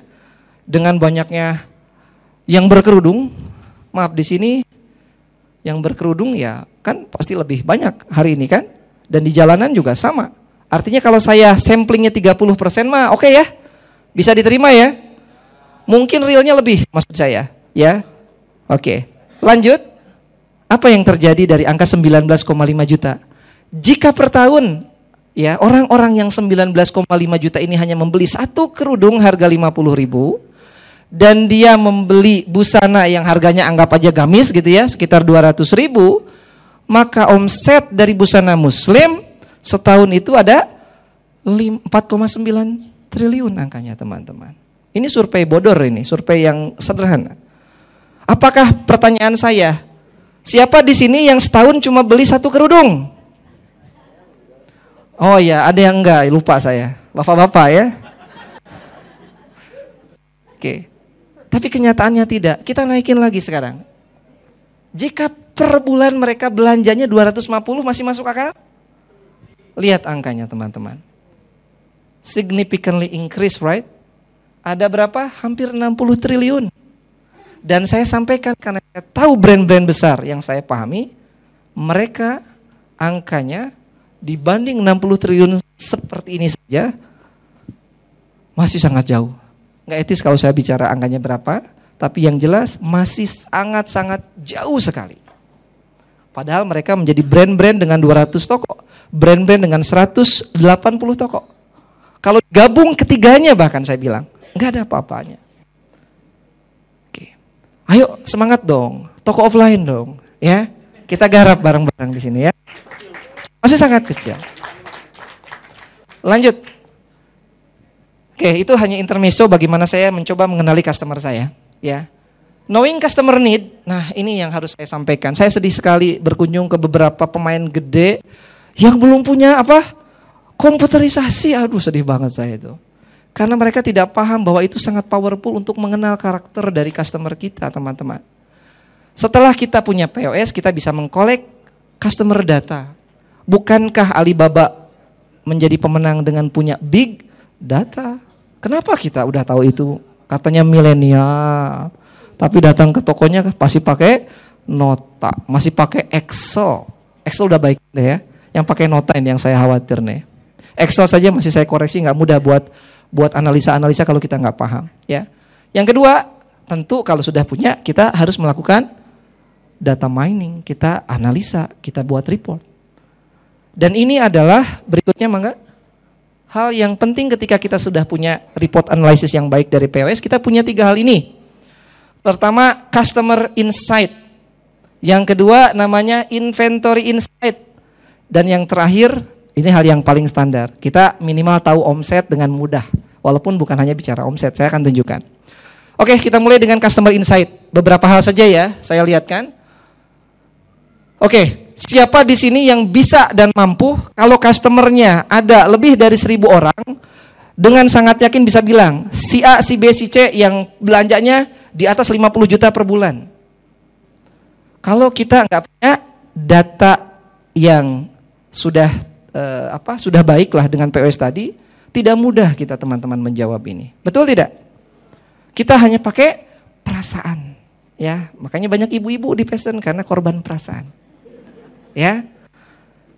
dengan banyaknya yang berkerudung. Maaf di sini, yang berkerudung ya kan pasti lebih banyak hari ini kan, dan di jalanan juga sama. Artinya kalau saya samplingnya 30% mah oke okay ya, bisa diterima ya. Mungkin realnya lebih maksud saya, ya. Oke, okay. lanjut. Apa yang terjadi dari angka 19,5 juta? Jika per tahun ya orang-orang yang 19,5 juta ini hanya membeli satu kerudung harga 50 ribu, dan dia membeli busana yang harganya anggap aja gamis gitu ya, sekitar 200 ribu, maka omset dari busana muslim setahun itu ada 4,9 triliun angkanya teman-teman. Ini survei bodor ini, survei yang sederhana. Apakah pertanyaan saya, siapa di sini yang setahun cuma beli satu kerudung? Oh iya, ada yang enggak, lupa saya. Bapak-bapak ya. Oke. Tapi kenyataannya tidak. Kita naikin lagi sekarang. Jika per bulan mereka belanjanya 250 masih masuk akal? Lihat angkanya teman-teman. Significantly increase, right? Ada berapa? Hampir 60 triliun. Dan saya sampaikan karena saya tahu brand-brand besar yang saya pahami, mereka angkanya dibanding 60 triliun seperti ini saja masih sangat jauh. Nggak etis kalau saya bicara angkanya berapa, tapi yang jelas masih sangat-sangat jauh sekali. Padahal mereka menjadi brand-brand dengan 200 toko, brand-brand dengan 180 toko. Kalau gabung ketiganya bahkan saya bilang, nggak ada apa-apanya. Oke. Ayo semangat dong, toko offline dong, ya. Kita garap bareng-bareng di sini ya. Masih sangat kecil. Lanjut. Oke, itu hanya intermiso bagaimana saya mencoba mengenali customer saya, ya. Knowing customer need, nah ini yang harus saya sampaikan. Saya sedih sekali berkunjung ke beberapa pemain gede yang belum punya apa? komputerisasi. Aduh, sedih banget saya itu. Karena mereka tidak paham bahwa itu sangat powerful untuk mengenal karakter dari customer kita, teman-teman. Setelah kita punya POS, kita bisa mengkolek customer data. Bukankah Alibaba menjadi pemenang dengan punya big data? Kenapa kita udah tahu itu? Katanya milenial. Tapi datang ke tokonya pasti pakai nota, masih pakai Excel. Excel udah baik deh ya. Yang pakai nota ini yang saya khawatir nih. Excel saja masih saya koreksi nggak mudah buat buat analisa-analisa kalau kita nggak paham ya. Yang kedua, tentu kalau sudah punya kita harus melakukan data mining, kita analisa, kita buat report. Dan ini adalah berikutnya mangga hal yang penting ketika kita sudah punya report analysis yang baik dari POS, kita punya tiga hal ini. Pertama, customer insight. Yang kedua namanya inventory insight. Dan yang terakhir, ini hal yang paling standar. Kita minimal tahu omset dengan mudah. Walaupun bukan hanya bicara omset, saya akan tunjukkan. Oke, kita mulai dengan customer insight. Beberapa hal saja ya, saya lihatkan. Oke, siapa di sini yang bisa dan mampu kalau customernya ada lebih dari seribu orang dengan sangat yakin bisa bilang si A, si B, si C yang belanjanya di atas 50 juta per bulan. Kalau kita nggak punya data yang sudah eh, apa sudah baiklah dengan POS tadi, tidak mudah kita teman-teman menjawab ini. Betul tidak? Kita hanya pakai perasaan ya. Makanya banyak ibu-ibu di pesen karena korban perasaan ya.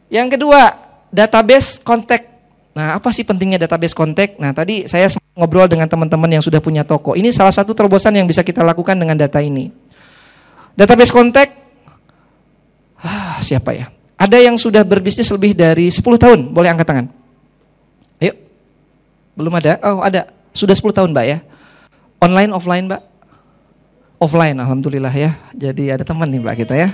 Yang kedua, database kontak. Nah, apa sih pentingnya database kontak? Nah, tadi saya ngobrol dengan teman-teman yang sudah punya toko. Ini salah satu terobosan yang bisa kita lakukan dengan data ini. Database kontak ah, siapa ya? Ada yang sudah berbisnis lebih dari 10 tahun, boleh angkat tangan. Ayo. Belum ada? Oh, ada. Sudah 10 tahun, Mbak ya. Online offline, Mbak? Offline, alhamdulillah ya. Jadi ada teman nih, Mbak kita ya.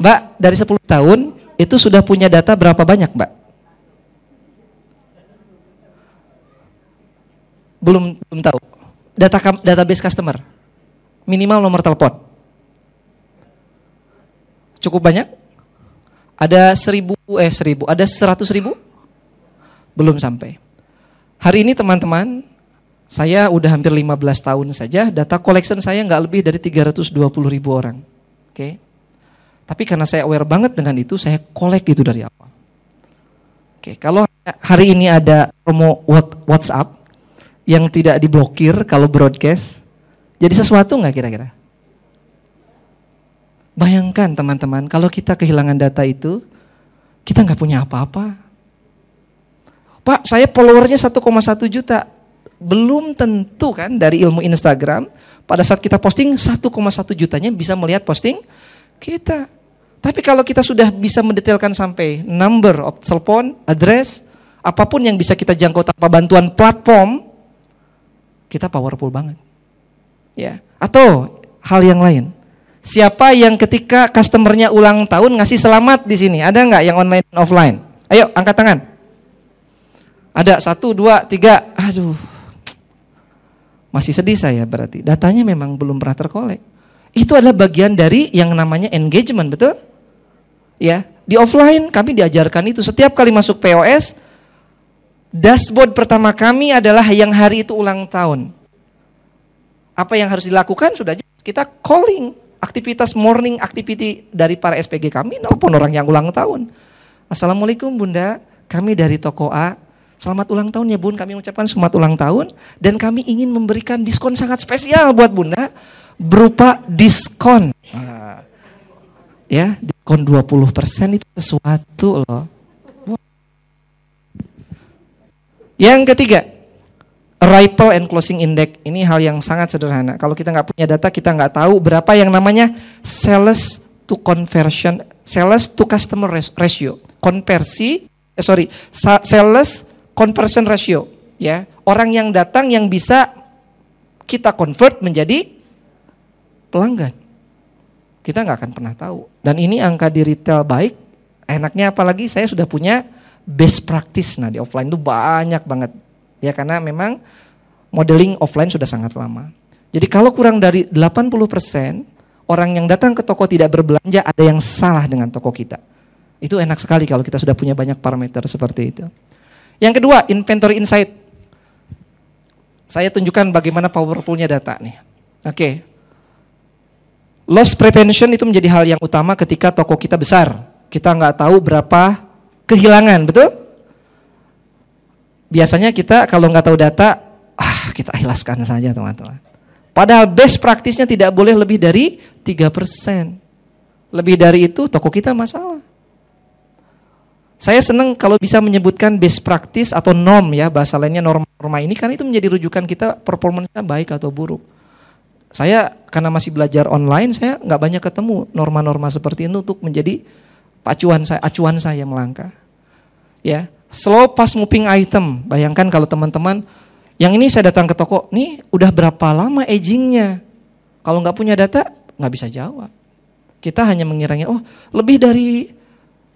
Mbak, dari 10 tahun itu sudah punya data berapa banyak, Mbak? Belum belum tahu. Data database customer. Minimal nomor telepon. Cukup banyak? Ada seribu, eh seribu, ada seratus ribu? Belum sampai. Hari ini teman-teman, saya udah hampir 15 tahun saja, data collection saya nggak lebih dari 320 ribu orang. Oke. Okay? Tapi karena saya aware banget dengan itu, saya collect itu dari awal. Oke, kalau hari ini ada promo WhatsApp yang tidak diblokir kalau broadcast, jadi sesuatu nggak kira-kira? Bayangkan teman-teman, kalau kita kehilangan data itu, kita nggak punya apa-apa. Pak, saya followernya 1,1 juta. Belum tentu kan dari ilmu Instagram, pada saat kita posting 1,1 jutanya bisa melihat posting kita. Tapi kalau kita sudah bisa mendetailkan sampai number of cell phone, address, apapun yang bisa kita jangkau tanpa bantuan platform, kita powerful banget. Ya. Atau hal yang lain. Siapa yang ketika customernya ulang tahun ngasih selamat di sini? Ada nggak yang online dan offline? Ayo angkat tangan. Ada satu, dua, tiga. Aduh, masih sedih saya berarti. Datanya memang belum pernah terkolek. Itu adalah bagian dari yang namanya engagement, betul? Ya, di offline kami diajarkan itu setiap kali masuk POS dashboard pertama kami adalah yang hari itu ulang tahun. Apa yang harus dilakukan sudah kita calling aktivitas morning activity dari para SPG kami nelpon orang yang ulang tahun. Assalamualaikum Bunda, kami dari toko A. Selamat ulang tahun ya Bun, kami mengucapkan selamat ulang tahun dan kami ingin memberikan diskon sangat spesial buat Bunda berupa diskon. Ah. ya, diskon 20% itu sesuatu loh. Yang ketiga, arrival and closing index. Ini hal yang sangat sederhana. Kalau kita nggak punya data, kita nggak tahu berapa yang namanya sales to conversion, sales to customer ratio. Konversi, eh sorry, sales conversion ratio. Ya, orang yang datang yang bisa kita convert menjadi pelanggan. Kita nggak akan pernah tahu. Dan ini angka di retail baik, enaknya apalagi saya sudah punya best practice. Nah di offline itu banyak banget. Ya karena memang modeling offline sudah sangat lama. Jadi kalau kurang dari 80% orang yang datang ke toko tidak berbelanja ada yang salah dengan toko kita. Itu enak sekali kalau kita sudah punya banyak parameter seperti itu. Yang kedua, inventory insight. Saya tunjukkan bagaimana powerfulnya data nih. Oke, okay. Loss prevention itu menjadi hal yang utama ketika toko kita besar. Kita nggak tahu berapa kehilangan, betul? Biasanya kita kalau nggak tahu data, ah kita ikhlaskan saja teman-teman. Padahal best praktisnya tidak boleh lebih dari 3%. Lebih dari itu toko kita masalah. Saya senang kalau bisa menyebutkan best practice atau norm ya, bahasa lainnya norma-norma ini karena itu menjadi rujukan kita performanya baik atau buruk saya karena masih belajar online saya nggak banyak ketemu norma-norma seperti itu untuk menjadi pacuan saya acuan saya melangkah ya slow pass moving item bayangkan kalau teman-teman yang ini saya datang ke toko nih udah berapa lama agingnya kalau nggak punya data nggak bisa jawab kita hanya mengira oh lebih dari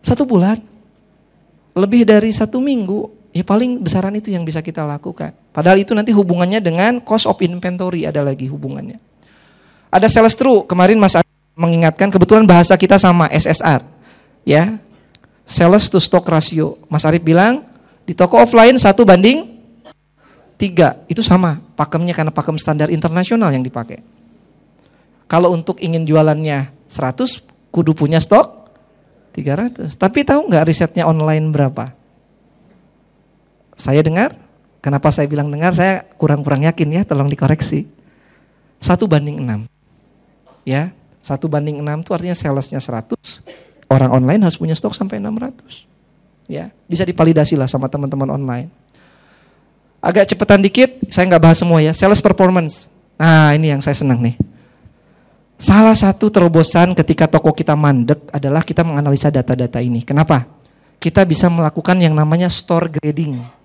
satu bulan lebih dari satu minggu ya paling besaran itu yang bisa kita lakukan Padahal itu nanti hubungannya dengan cost of inventory ada lagi hubungannya. Ada sales true, kemarin Mas mengingatkan kebetulan bahasa kita sama SSR. Ya. Sales to stock ratio. Mas Arif bilang di toko offline satu banding tiga itu sama pakemnya karena pakem standar internasional yang dipakai. Kalau untuk ingin jualannya 100, kudu punya stok 300. Tapi tahu nggak risetnya online berapa? Saya dengar Kenapa saya bilang dengar? Saya kurang-kurang yakin ya, tolong dikoreksi. Satu banding enam. Ya, satu banding enam itu artinya salesnya 100, orang online harus punya stok sampai 600. Ya, bisa dipalidasi lah sama teman-teman online. Agak cepetan dikit, saya nggak bahas semua ya. Sales performance. Nah, ini yang saya senang nih. Salah satu terobosan ketika toko kita mandek adalah kita menganalisa data-data ini. Kenapa? Kita bisa melakukan yang namanya store grading.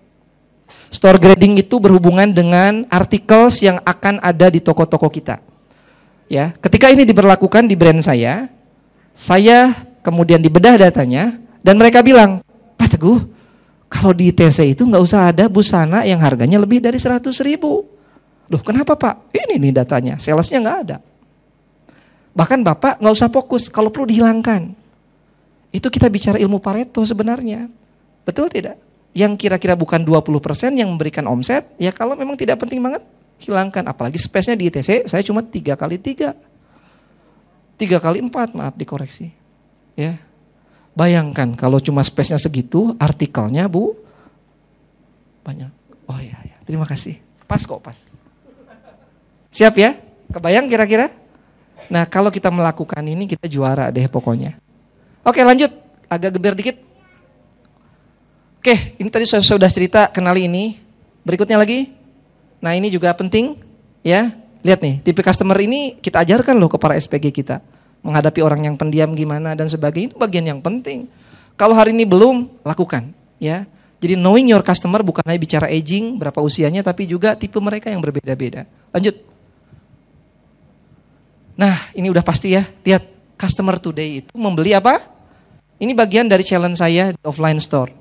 Store grading itu berhubungan dengan artikel yang akan ada di toko-toko kita. Ya, ketika ini diberlakukan di brand saya, saya kemudian dibedah datanya dan mereka bilang, Pak Teguh, kalau di T.C itu nggak usah ada busana yang harganya lebih dari 100 ribu. Loh kenapa Pak? Ini nih datanya, salesnya nggak ada. Bahkan Bapak nggak usah fokus, kalau perlu dihilangkan. Itu kita bicara ilmu Pareto sebenarnya. Betul tidak? yang kira-kira bukan 20% yang memberikan omset, ya kalau memang tidak penting banget, hilangkan. Apalagi space di ITC, saya cuma tiga kali tiga, tiga kali empat, maaf dikoreksi. Ya. Bayangkan kalau cuma space segitu, artikelnya Bu, banyak. Oh iya, ya. terima kasih. Pas kok, pas. Siap ya? Kebayang kira-kira? Nah kalau kita melakukan ini, kita juara deh pokoknya. Oke lanjut, agak geber dikit. Oke, ini tadi saya sudah cerita kenali ini. Berikutnya lagi. Nah, ini juga penting ya. Lihat nih, tipe customer ini kita ajarkan loh ke para SPG kita. Menghadapi orang yang pendiam gimana dan sebagainya itu bagian yang penting. Kalau hari ini belum, lakukan ya. Jadi knowing your customer bukan hanya bicara aging, berapa usianya tapi juga tipe mereka yang berbeda-beda. Lanjut. Nah, ini udah pasti ya. Lihat, customer today itu membeli apa? Ini bagian dari challenge saya di offline store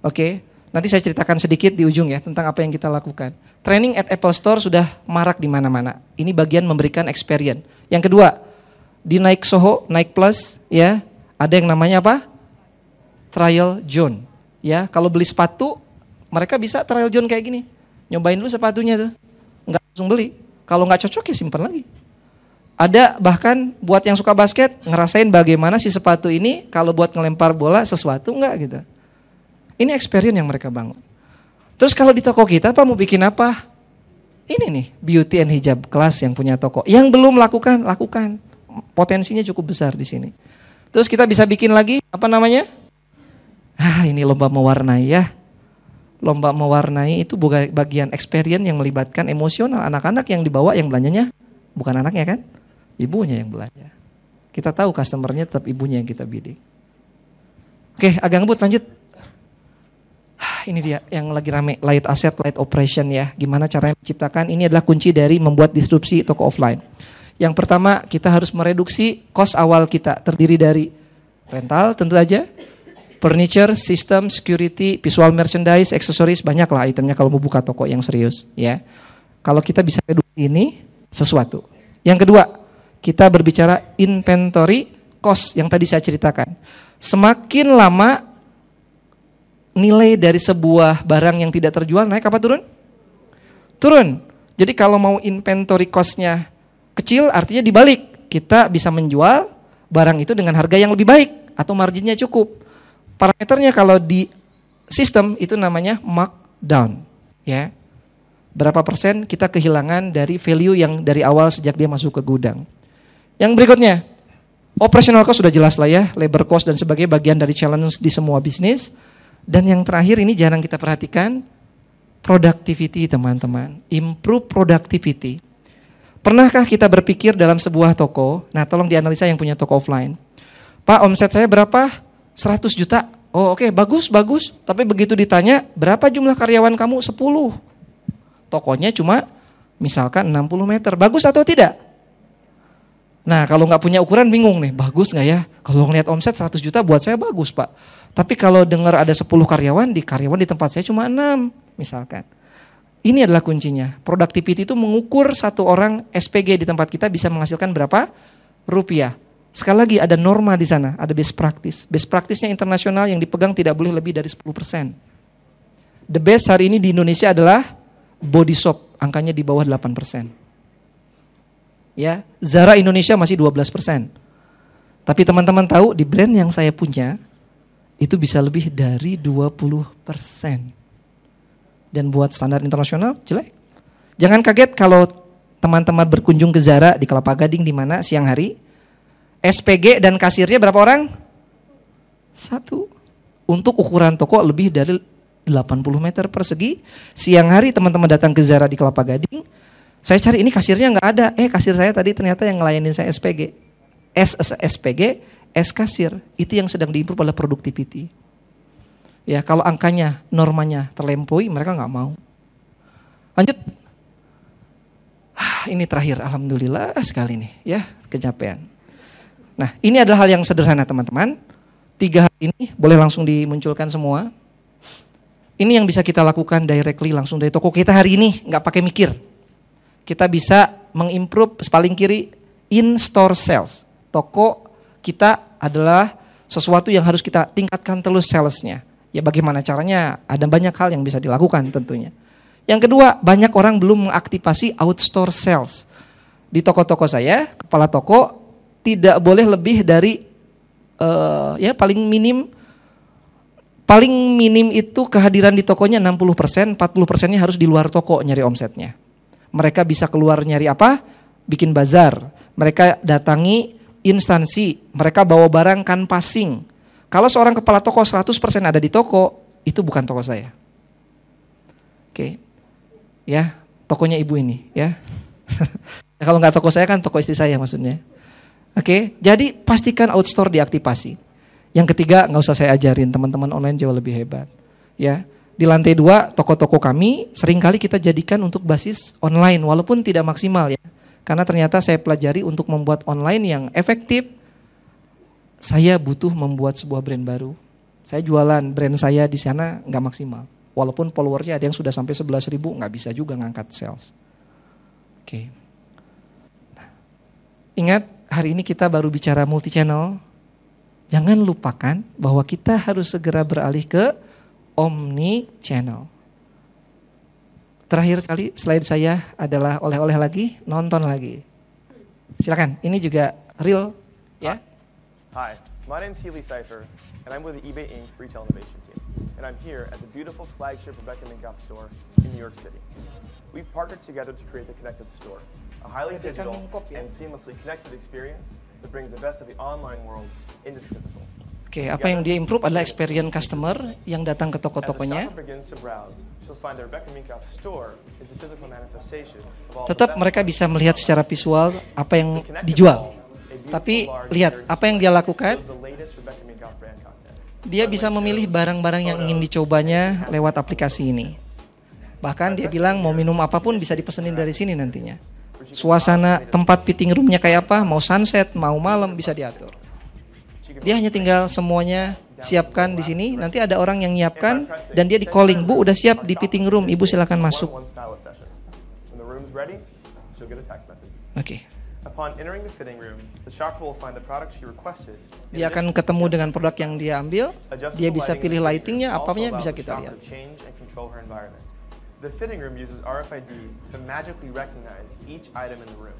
Oke, okay? nanti saya ceritakan sedikit di ujung ya tentang apa yang kita lakukan. Training at Apple Store sudah marak di mana-mana. Ini bagian memberikan experience. Yang kedua, di Nike Soho, Nike Plus, ya ada yang namanya apa? Trial zone. Ya, kalau beli sepatu, mereka bisa trial zone kayak gini. Nyobain dulu sepatunya tuh, nggak langsung beli. Kalau nggak cocok ya simpan lagi. Ada bahkan buat yang suka basket ngerasain bagaimana si sepatu ini kalau buat ngelempar bola sesuatu nggak gitu. Ini experience yang mereka bangun. Terus kalau di toko kita Pak mau bikin apa? Ini nih, beauty and hijab kelas yang punya toko. Yang belum lakukan, lakukan. Potensinya cukup besar di sini. Terus kita bisa bikin lagi, apa namanya? Ah, ini lomba mewarnai ya. Lomba mewarnai itu bukan bagian experience yang melibatkan emosional. Anak-anak yang dibawa yang belanjanya bukan anaknya kan? Ibunya yang belanja. Kita tahu customernya tetap ibunya yang kita bidik. Oke, agak ngebut lanjut. Ah, ini dia yang lagi rame, light asset, light operation ya. Gimana caranya menciptakan? Ini adalah kunci dari membuat disrupsi toko offline. Yang pertama, kita harus mereduksi cost awal kita terdiri dari rental tentu aja, furniture, sistem, security, visual merchandise, aksesoris, banyak lah itemnya kalau mau buka toko yang serius ya. Kalau kita bisa reduksi ini sesuatu. Yang kedua, kita berbicara inventory cost yang tadi saya ceritakan. Semakin lama nilai dari sebuah barang yang tidak terjual naik apa turun? Turun. Jadi kalau mau inventory cost-nya kecil artinya dibalik. Kita bisa menjual barang itu dengan harga yang lebih baik atau marginnya cukup. Parameternya kalau di sistem itu namanya markdown, ya. Berapa persen kita kehilangan dari value yang dari awal sejak dia masuk ke gudang. Yang berikutnya, operational cost sudah jelas lah ya, labor cost dan sebagainya bagian dari challenge di semua bisnis. Dan yang terakhir ini jarang kita perhatikan, productivity teman-teman, improve productivity. Pernahkah kita berpikir dalam sebuah toko, nah tolong dianalisa yang punya toko offline. Pak omset saya berapa? 100 juta. Oh oke okay, bagus bagus, tapi begitu ditanya berapa jumlah karyawan kamu? 10. Tokonya cuma misalkan 60 meter, bagus atau tidak? Nah kalau nggak punya ukuran bingung nih, bagus nggak ya? Kalau ngeliat omset 100 juta buat saya bagus pak. Tapi kalau dengar ada 10 karyawan, di karyawan di tempat saya cuma 6 misalkan. Ini adalah kuncinya. Productivity itu mengukur satu orang SPG di tempat kita bisa menghasilkan berapa rupiah. Sekali lagi ada norma di sana, ada best practice. Best practice-nya internasional yang dipegang tidak boleh lebih dari 10%. The best hari ini di Indonesia adalah body shop, angkanya di bawah 8%. Ya, Zara Indonesia masih 12%. Tapi teman-teman tahu di brand yang saya punya, itu bisa lebih dari 20 persen. Dan buat standar internasional jelek. Jangan kaget kalau teman-teman berkunjung ke Zara di Kelapa Gading di mana siang hari. SPG dan kasirnya berapa orang? Satu. Untuk ukuran toko lebih dari 80 meter persegi. Siang hari teman-teman datang ke Zara di Kelapa Gading. Saya cari ini kasirnya nggak ada. Eh kasir saya tadi ternyata yang ngelayanin saya SPG. S SPG es kasir itu yang sedang diimprove adalah productivity. Ya, kalau angkanya, normanya terlempoi, mereka nggak mau. Lanjut. Ini terakhir, alhamdulillah sekali nih, ya kecapean. Nah, ini adalah hal yang sederhana teman-teman. Tiga hal ini boleh langsung dimunculkan semua. Ini yang bisa kita lakukan directly langsung dari toko kita hari ini, nggak pakai mikir. Kita bisa mengimprove paling kiri in store sales, toko kita adalah sesuatu yang harus kita tingkatkan terus salesnya. Ya bagaimana caranya? Ada banyak hal yang bisa dilakukan tentunya. Yang kedua, banyak orang belum mengaktifasi outstore sales. Di toko-toko saya, kepala toko tidak boleh lebih dari uh, ya paling minim paling minim itu kehadiran di tokonya 60%, 40 persennya harus di luar toko nyari omsetnya. Mereka bisa keluar nyari apa? Bikin bazar. Mereka datangi instansi, mereka bawa barang kan passing. Kalau seorang kepala toko 100% ada di toko, itu bukan toko saya. Oke. Okay. Ya, tokonya ibu ini, ya. ya kalau nggak toko saya kan toko istri saya maksudnya. Oke, okay. jadi pastikan outstore diaktifasi. Yang ketiga nggak usah saya ajarin, teman-teman online jauh lebih hebat. Ya, di lantai dua toko-toko kami seringkali kita jadikan untuk basis online walaupun tidak maksimal ya. Karena ternyata saya pelajari untuk membuat online yang efektif, saya butuh membuat sebuah brand baru. Saya jualan brand saya di sana nggak maksimal. Walaupun followernya ada yang sudah sampai 11 ribu, nggak bisa juga ngangkat sales. Oke. Nah, ingat, hari ini kita baru bicara multi channel. Jangan lupakan bahwa kita harus segera beralih ke omni channel. Terakhir kali selain saya adalah oleh-oleh lagi, nonton lagi. Silakan, ini juga real ya. Hi, my name is Healy Cipher and I'm with the eBay Inc. Retail Innovation Team. And I'm here at the beautiful flagship Rebecca Minkoff store in New York City. We've partnered together to create the Connected Store, a highly digital and seamlessly connected experience that brings the best of the online world into the physical. Oke, okay, apa yang dia improve adalah experience customer yang datang ke toko-tokonya. Tetap mereka bisa melihat secara visual apa yang dijual. Tapi lihat apa yang dia lakukan. Dia bisa memilih barang-barang yang ingin dicobanya lewat aplikasi ini. Bahkan dia bilang mau minum apapun bisa dipesenin dari sini nantinya. Suasana tempat fitting roomnya kayak apa, mau sunset, mau malam bisa diatur. Dia hanya tinggal semuanya siapkan di sini. Nanti ada orang yang nyiapkan dan dia di calling, Bu udah siap di fitting room, Ibu silakan masuk. Oke. Okay. Dia akan ketemu dengan produk yang dia ambil, dia bisa pilih lightingnya, apanya bisa kita lihat. The fitting room uses RFID to magically recognize each item in the room.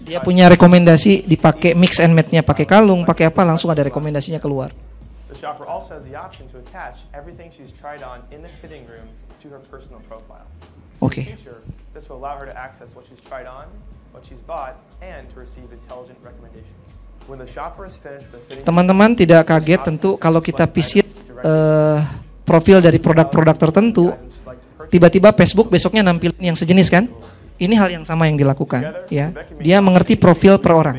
Dia punya rekomendasi dipakai mix and match-nya, pakai kalung, pakai apa, langsung ada rekomendasinya keluar. Oke. Okay. Teman-teman tidak kaget tentu kalau kita visit uh, profil dari produk-produk tertentu, tiba-tiba Facebook besoknya nampilin yang sejenis kan? Ini hal yang sama yang dilakukan, ya. Dia mengerti profil per orang.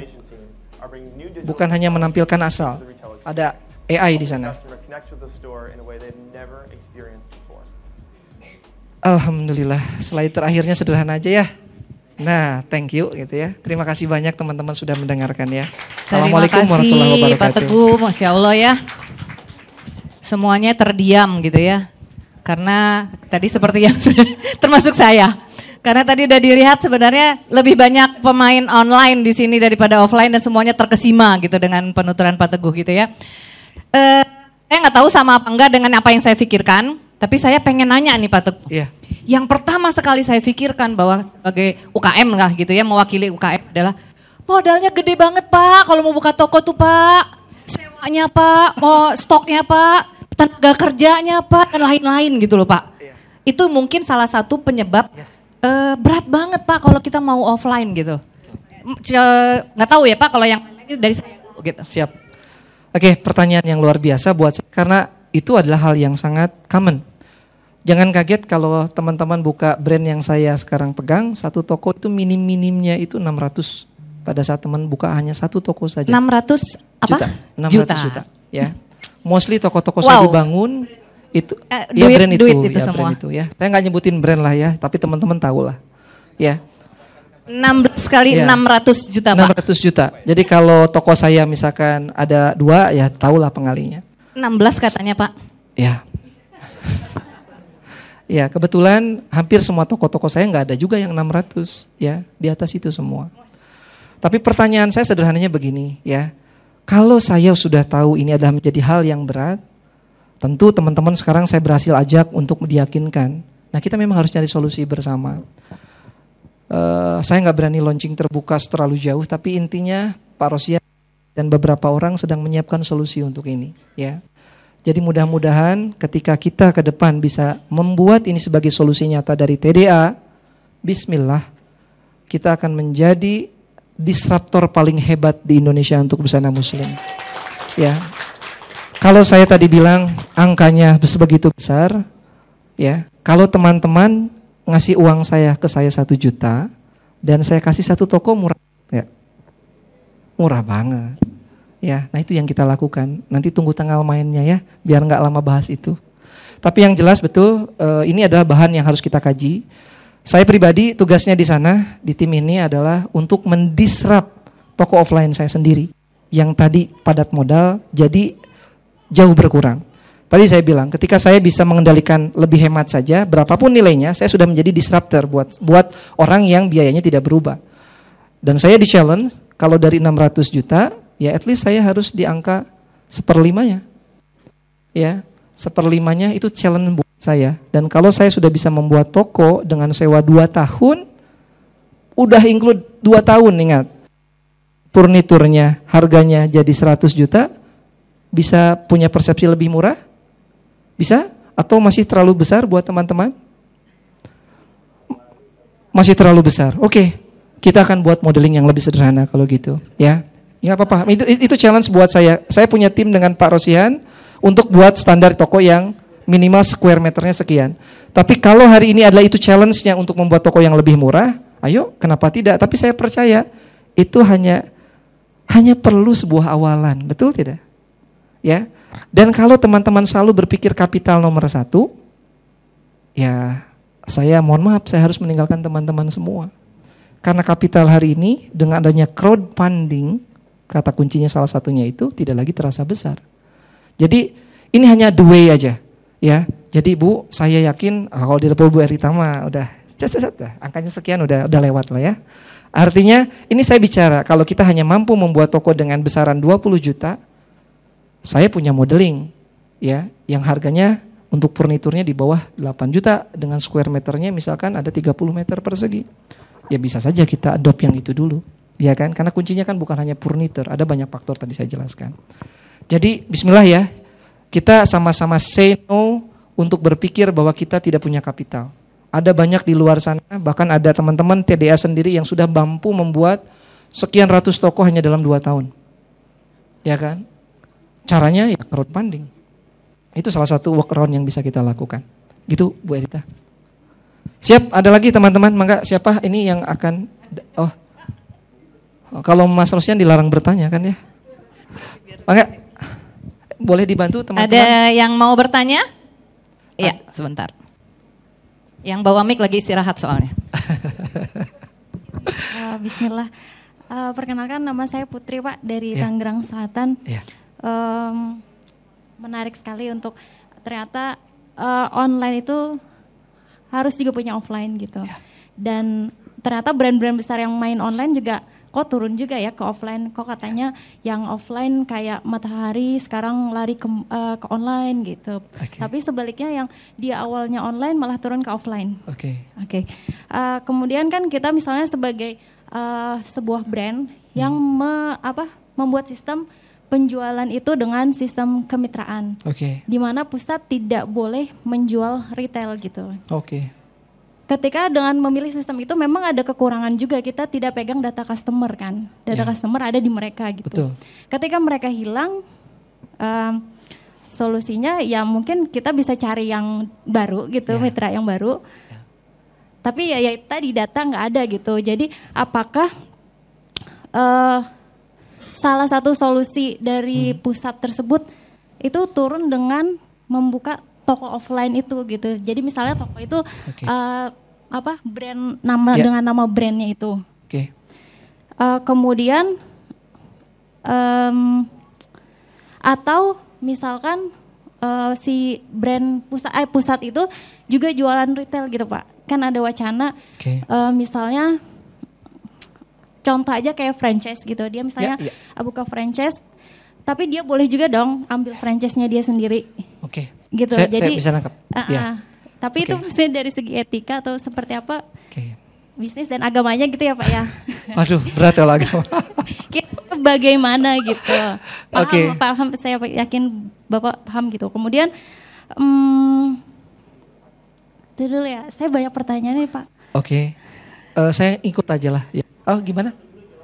Bukan hanya menampilkan asal. Ada AI di sana. Alhamdulillah, slide terakhirnya sederhana aja ya. Nah, thank you gitu ya. Terima kasih banyak teman-teman sudah mendengarkan ya. Assalamualaikum kasih, warahmatullahi wabarakatuh. Pak Teguh, Masya Allah ya. Semuanya terdiam gitu ya. Karena tadi seperti yang termasuk saya. Karena tadi udah dilihat sebenarnya lebih banyak pemain online di sini daripada offline dan semuanya terkesima gitu dengan penuturan Pak Teguh gitu ya. Eh, saya nggak tahu sama apa enggak dengan apa yang saya pikirkan, tapi saya pengen nanya nih Pak Teguh. Iya. Yang pertama sekali saya pikirkan bahwa sebagai UKM lah gitu ya, mewakili UKM adalah modalnya gede banget Pak kalau mau buka toko tuh Pak. Sewanya Pak, mau stoknya Pak tenaga kerjanya pak dan lain-lain gitu loh pak. Iya. Itu mungkin salah satu penyebab yes. Uh, berat banget Pak kalau kita mau offline gitu. Eh, nggak tahu ya Pak kalau yang dari saya gitu. Siap. Oke, okay, pertanyaan yang luar biasa buat saya karena itu adalah hal yang sangat common. Jangan kaget kalau teman-teman buka brand yang saya sekarang pegang, satu toko itu minim-minimnya itu 600. Pada saat teman buka hanya satu toko saja. 600 apa? Juta. 600 juta. juta ya. Mostly toko-toko wow. saya dibangun itu eh, ya duit, brand itu, duit ya, itu ya semua. brand itu ya. Saya nggak nyebutin brand lah ya, tapi teman-teman tahu lah. Ya. 16 kali ya. 600 juta 600 Pak. juta. Jadi kalau toko saya misalkan ada dua ya tahulah pengalinya. 16 katanya Pak. Ya. ya kebetulan hampir semua toko-toko saya nggak ada juga yang 600 ya di atas itu semua. Tapi pertanyaan saya sederhananya begini ya. Kalau saya sudah tahu ini adalah menjadi hal yang berat, Tentu teman-teman sekarang saya berhasil ajak untuk meyakinkan. Nah kita memang harus cari solusi bersama. Uh, saya nggak berani launching terbuka terlalu jauh, tapi intinya Pak Rosia dan beberapa orang sedang menyiapkan solusi untuk ini. Ya, jadi mudah-mudahan ketika kita ke depan bisa membuat ini sebagai solusi nyata dari TDA, Bismillah, kita akan menjadi disruptor paling hebat di Indonesia untuk busana Muslim. Ya, kalau saya tadi bilang angkanya sebegitu besar, ya. Kalau teman-teman ngasih uang saya ke saya satu juta dan saya kasih satu toko murah, ya, murah banget. Ya, nah itu yang kita lakukan. Nanti tunggu tanggal mainnya ya, biar nggak lama bahas itu. Tapi yang jelas betul, eh, ini adalah bahan yang harus kita kaji. Saya pribadi tugasnya di sana di tim ini adalah untuk mendisrupt toko offline saya sendiri yang tadi padat modal jadi jauh berkurang. Tadi saya bilang, ketika saya bisa mengendalikan lebih hemat saja, berapapun nilainya, saya sudah menjadi disruptor buat buat orang yang biayanya tidak berubah. Dan saya di challenge, kalau dari 600 juta, ya at least saya harus di angka seperlimanya. Ya, seperlimanya itu challenge buat saya. Dan kalau saya sudah bisa membuat toko dengan sewa 2 tahun, udah include 2 tahun ingat. Furniturnya, harganya jadi 100 juta, bisa punya persepsi lebih murah? Bisa? Atau masih terlalu besar buat teman-teman? Masih terlalu besar. Oke, okay. kita akan buat modeling yang lebih sederhana kalau gitu, ya. Ya apa-apa. Itu itu challenge buat saya. Saya punya tim dengan Pak Rosian untuk buat standar toko yang minimal square meternya sekian. Tapi kalau hari ini adalah itu challenge-nya untuk membuat toko yang lebih murah, ayo kenapa tidak? Tapi saya percaya itu hanya hanya perlu sebuah awalan, betul tidak? ya. Dan kalau teman-teman selalu berpikir kapital nomor satu, ya saya mohon maaf, saya harus meninggalkan teman-teman semua. Karena kapital hari ini dengan adanya crowdfunding, kata kuncinya salah satunya itu tidak lagi terasa besar. Jadi ini hanya the way aja, ya. Jadi Bu, saya yakin oh, kalau di level Bu Eritama udah cacat angkanya sekian udah udah lewat lah ya. Artinya ini saya bicara kalau kita hanya mampu membuat toko dengan besaran 20 juta, saya punya modeling ya yang harganya untuk furniturnya di bawah 8 juta dengan square meternya misalkan ada 30 meter persegi. Ya bisa saja kita adopt yang itu dulu. Ya kan? Karena kuncinya kan bukan hanya furnitur, ada banyak faktor tadi saya jelaskan. Jadi bismillah ya. Kita sama-sama say no untuk berpikir bahwa kita tidak punya kapital. Ada banyak di luar sana, bahkan ada teman-teman TDA sendiri yang sudah mampu membuat sekian ratus toko hanya dalam dua tahun. Ya kan? Caranya ya crowdfunding. Itu salah satu workaround yang bisa kita lakukan. Gitu Bu Erita. Siap, ada lagi teman-teman? Mangga siapa ini yang akan oh. oh. Kalau Mas Rosian dilarang bertanya kan ya? Mangga boleh dibantu teman-teman? Ada yang mau bertanya? Iya, sebentar. Yang bawa mic lagi istirahat soalnya. Eh, bismillah. Uh, perkenalkan nama saya Putri Pak dari yeah. Tangerang Selatan. Yeah um, menarik sekali untuk ternyata uh, online itu harus juga punya offline gitu. Yeah. Dan ternyata brand-brand besar yang main online juga kok turun juga ya ke offline. Kok katanya yeah. yang offline kayak Matahari sekarang lari ke, uh, ke online gitu. Okay. Tapi sebaliknya yang dia awalnya online malah turun ke offline. Oke. Okay. Oke. Okay. Uh, eh, kemudian kan kita misalnya sebagai uh, sebuah brand yang hmm. me, apa membuat sistem penjualan itu dengan sistem kemitraan. Oke. Okay. Di mana pusat tidak boleh menjual retail gitu. Oke. Okay. Ketika dengan memilih sistem itu memang ada kekurangan juga kita tidak pegang data customer kan. Data yeah. customer ada di mereka gitu. Betul. Ketika mereka hilang um, solusinya ya mungkin kita bisa cari yang baru gitu, yeah. mitra yang baru. Yeah. Tapi ya, ya tadi data nggak ada gitu. Jadi apakah uh, salah satu solusi dari hmm. pusat tersebut itu turun dengan membuka toko offline itu gitu. Jadi misalnya toko itu okay. uh, eh, apa brand nama yeah. dengan nama brandnya itu. Oke. Okay. Uh, eh, kemudian um, atau misalkan uh, si brand pusat eh, pusat itu juga jualan retail gitu pak. Kan ada wacana okay. uh, misalnya contoh aja kayak franchise gitu. Dia misalnya yeah, ya, ya. yeah. buka franchise tapi dia boleh juga dong ambil franchise-nya dia sendiri. Oke. Okay. Gitu. Saya, Jadi saya bisa nangkap. Uh -uh. Iya. Yeah. Tapi okay. itu maksudnya dari segi etika atau seperti apa? Okay. Bisnis dan agamanya gitu ya, Pak ya. Aduh, berat kalau ya agama. bagaimana gitu. Paham, okay. paham saya yakin Bapak paham gitu. Kemudian hmm, itu dulu ya. Saya banyak pertanyaan nih, Pak. Oke. Okay. Uh, eh, saya ikut aja lah ya. Oh gimana?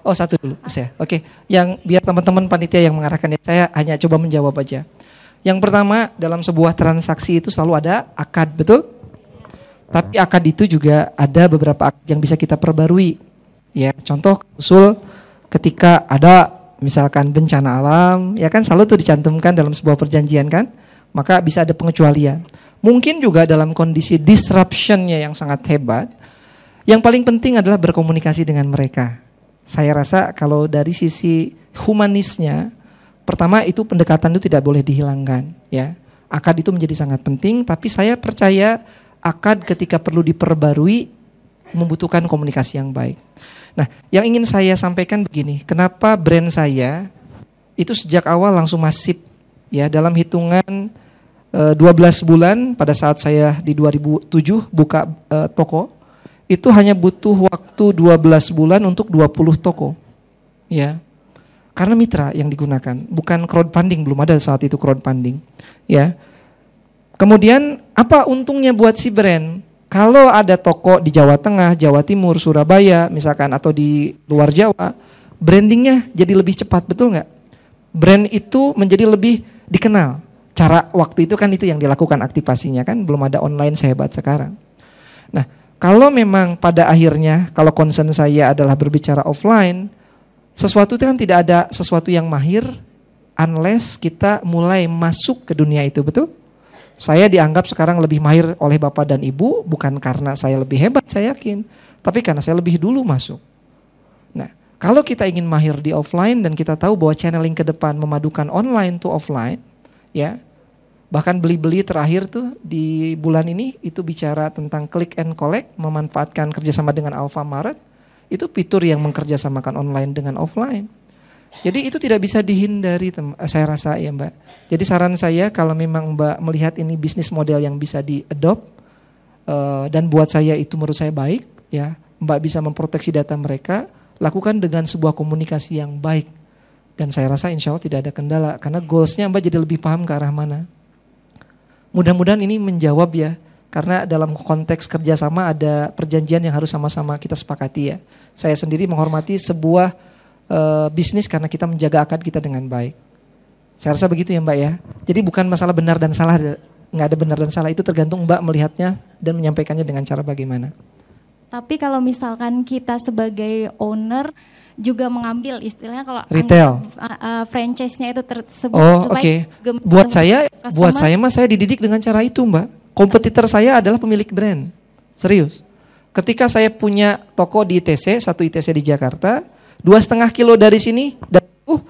Oh satu dulu saya. Oke, okay. yang biar teman-teman panitia yang mengarahkan ya, saya hanya coba menjawab aja. Yang pertama dalam sebuah transaksi itu selalu ada akad, betul? Tapi akad itu juga ada beberapa akad yang bisa kita perbarui. Ya, contoh usul ketika ada misalkan bencana alam, ya kan selalu tuh dicantumkan dalam sebuah perjanjian kan? Maka bisa ada pengecualian. Mungkin juga dalam kondisi disruptionnya yang sangat hebat, yang paling penting adalah berkomunikasi dengan mereka. Saya rasa kalau dari sisi humanisnya, pertama itu pendekatan itu tidak boleh dihilangkan, ya. Akad itu menjadi sangat penting, tapi saya percaya akad ketika perlu diperbarui membutuhkan komunikasi yang baik. Nah, yang ingin saya sampaikan begini, kenapa brand saya itu sejak awal langsung masif ya dalam hitungan e, eh, 12 bulan pada saat saya di 2007 buka e, toko itu hanya butuh waktu 12 bulan untuk 20 toko. Ya. Karena mitra yang digunakan, bukan crowdfunding, belum ada saat itu crowdfunding, ya. Kemudian apa untungnya buat si brand? Kalau ada toko di Jawa Tengah, Jawa Timur, Surabaya, misalkan atau di luar Jawa, brandingnya jadi lebih cepat, betul nggak? Brand itu menjadi lebih dikenal. Cara waktu itu kan itu yang dilakukan aktivasinya kan belum ada online sehebat sekarang. Nah, kalau memang pada akhirnya, kalau concern saya adalah berbicara offline, sesuatu itu kan tidak ada sesuatu yang mahir, unless kita mulai masuk ke dunia itu, betul? Saya dianggap sekarang lebih mahir oleh bapak dan ibu, bukan karena saya lebih hebat, saya yakin. Tapi karena saya lebih dulu masuk. Nah, kalau kita ingin mahir di offline dan kita tahu bahwa channeling ke depan memadukan online to offline, ya, Bahkan beli-beli terakhir tuh di bulan ini itu bicara tentang click and collect, memanfaatkan kerjasama dengan Alfamart. Itu fitur yang mengkerjasamakan online dengan offline. Jadi itu tidak bisa dihindari eh, saya rasa ya Mbak. Jadi saran saya kalau memang Mbak melihat ini bisnis model yang bisa diadop uh, eh, dan buat saya itu menurut saya baik ya. Mbak bisa memproteksi data mereka, lakukan dengan sebuah komunikasi yang baik. Dan saya rasa insya Allah tidak ada kendala karena goalsnya Mbak jadi lebih paham ke arah mana. Mudah-mudahan ini menjawab ya, karena dalam konteks kerjasama ada perjanjian yang harus sama-sama kita sepakati ya. Saya sendiri menghormati sebuah uh, bisnis karena kita menjaga akad kita dengan baik. Saya rasa begitu ya Mbak ya. Jadi bukan masalah benar dan salah, nggak ada benar dan salah itu tergantung Mbak melihatnya dan menyampaikannya dengan cara bagaimana. Tapi kalau misalkan kita sebagai owner juga mengambil istilahnya kalau retail uh, franchise-nya itu tersebut. Oh, oke. Okay. Buat saya customer. buat saya mah saya dididik dengan cara itu, Mbak. Kompetitor saya adalah pemilik brand. Serius. Ketika saya punya toko di ITC, satu ITC di Jakarta, dua setengah kilo dari sini, dan uh,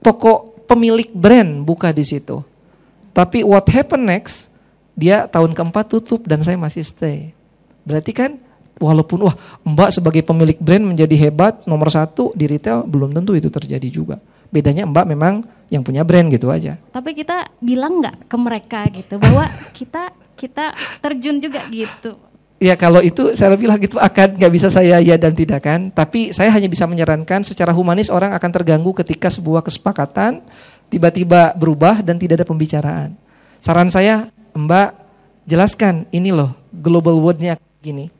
toko pemilik brand buka di situ. Tapi what happen next, dia tahun keempat tutup dan saya masih stay. Berarti kan walaupun wah Mbak sebagai pemilik brand menjadi hebat nomor satu di retail belum tentu itu terjadi juga. Bedanya Mbak memang yang punya brand gitu aja. Tapi kita bilang nggak ke mereka gitu bahwa kita kita terjun juga gitu. Ya kalau itu saya bilang gitu akan nggak bisa saya ya dan tidak kan. Tapi saya hanya bisa menyarankan secara humanis orang akan terganggu ketika sebuah kesepakatan tiba-tiba berubah dan tidak ada pembicaraan. Saran saya Mbak jelaskan ini loh global wordnya gini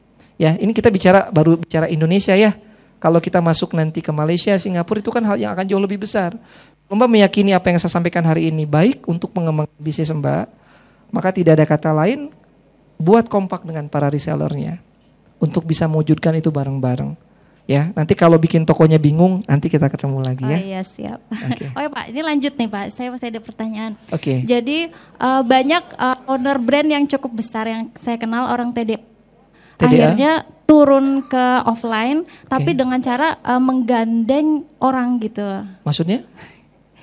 Ya, ini kita bicara baru bicara Indonesia ya. Kalau kita masuk nanti ke Malaysia, Singapura itu kan hal yang akan jauh lebih besar. Mbak meyakini apa yang saya sampaikan hari ini baik untuk mengembangkan bisnis Mbak, maka tidak ada kata lain buat kompak dengan para resellernya untuk bisa mewujudkan itu bareng-bareng. Ya, nanti kalau bikin tokonya bingung, nanti kita ketemu lagi ya. Oh iya, siap. Okay. oh, ya, Pak, ini lanjut nih, Pak. Saya masih ada pertanyaan. Oke. Okay. Jadi, uh, banyak uh, owner brand yang cukup besar yang saya kenal orang TDP PDA. Ah. akhirnya turun ke offline tapi dengan cara uh, menggandeng orang gitu. Maksudnya?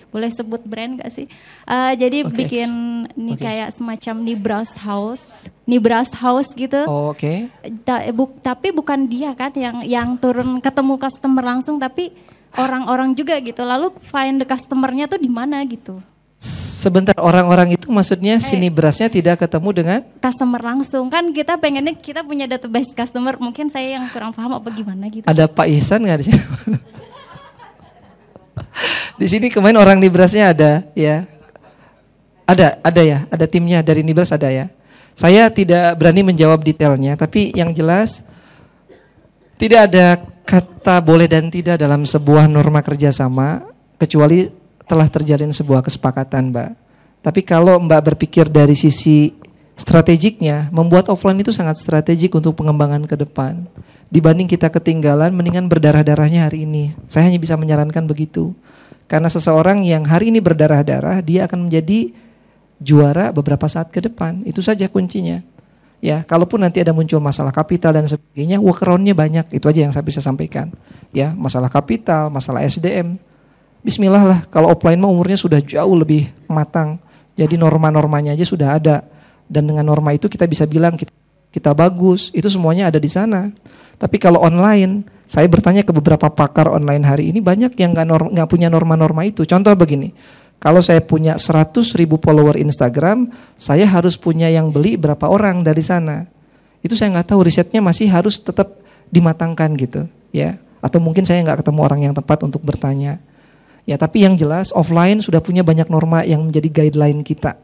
Boleh sebut brand gak sih? Uh, jadi okay. bikin nih okay. kayak semacam Nibras House, Nibras House gitu. Oh, Oke. Okay. Eh, bu tapi bukan dia kan yang yang turun ketemu customer langsung tapi orang-orang juga gitu. Lalu find the customernya tuh di mana gitu sebentar orang-orang itu maksudnya hey. Eh. sini berasnya tidak ketemu dengan customer langsung kan kita pengennya kita punya database customer mungkin saya yang kurang paham apa gimana gitu ada Pak Ihsan nggak di sini di sini kemarin orang Nibrasnya ada ya ada ada ya ada timnya dari Nibras ada ya saya tidak berani menjawab detailnya tapi yang jelas tidak ada kata boleh dan tidak dalam sebuah norma kerjasama kecuali telah terjalin sebuah kesepakatan, Mbak. Tapi kalau Mbak berpikir dari sisi strategiknya, membuat offline itu sangat strategik untuk pengembangan ke depan. Dibanding kita ketinggalan, mendingan berdarah-darahnya hari ini. Saya hanya bisa menyarankan begitu. Karena seseorang yang hari ini berdarah-darah, dia akan menjadi juara beberapa saat ke depan. Itu saja kuncinya. Ya, kalaupun nanti ada muncul masalah kapital dan sebagainya, workaround-nya banyak. Itu aja yang saya bisa sampaikan. Ya, masalah kapital, masalah SDM, bismillah lah kalau offline mah umurnya sudah jauh lebih matang. Jadi norma-normanya aja sudah ada dan dengan norma itu kita bisa bilang kita, kita bagus, itu semuanya ada di sana. Tapi kalau online, saya bertanya ke beberapa pakar online hari ini banyak yang nggak norm, punya norma-norma itu. Contoh begini, kalau saya punya 100 ribu follower Instagram, saya harus punya yang beli berapa orang dari sana. Itu saya nggak tahu risetnya masih harus tetap dimatangkan gitu, ya. Atau mungkin saya nggak ketemu orang yang tepat untuk bertanya. Ya, tapi yang jelas offline sudah punya banyak norma yang menjadi guideline kita.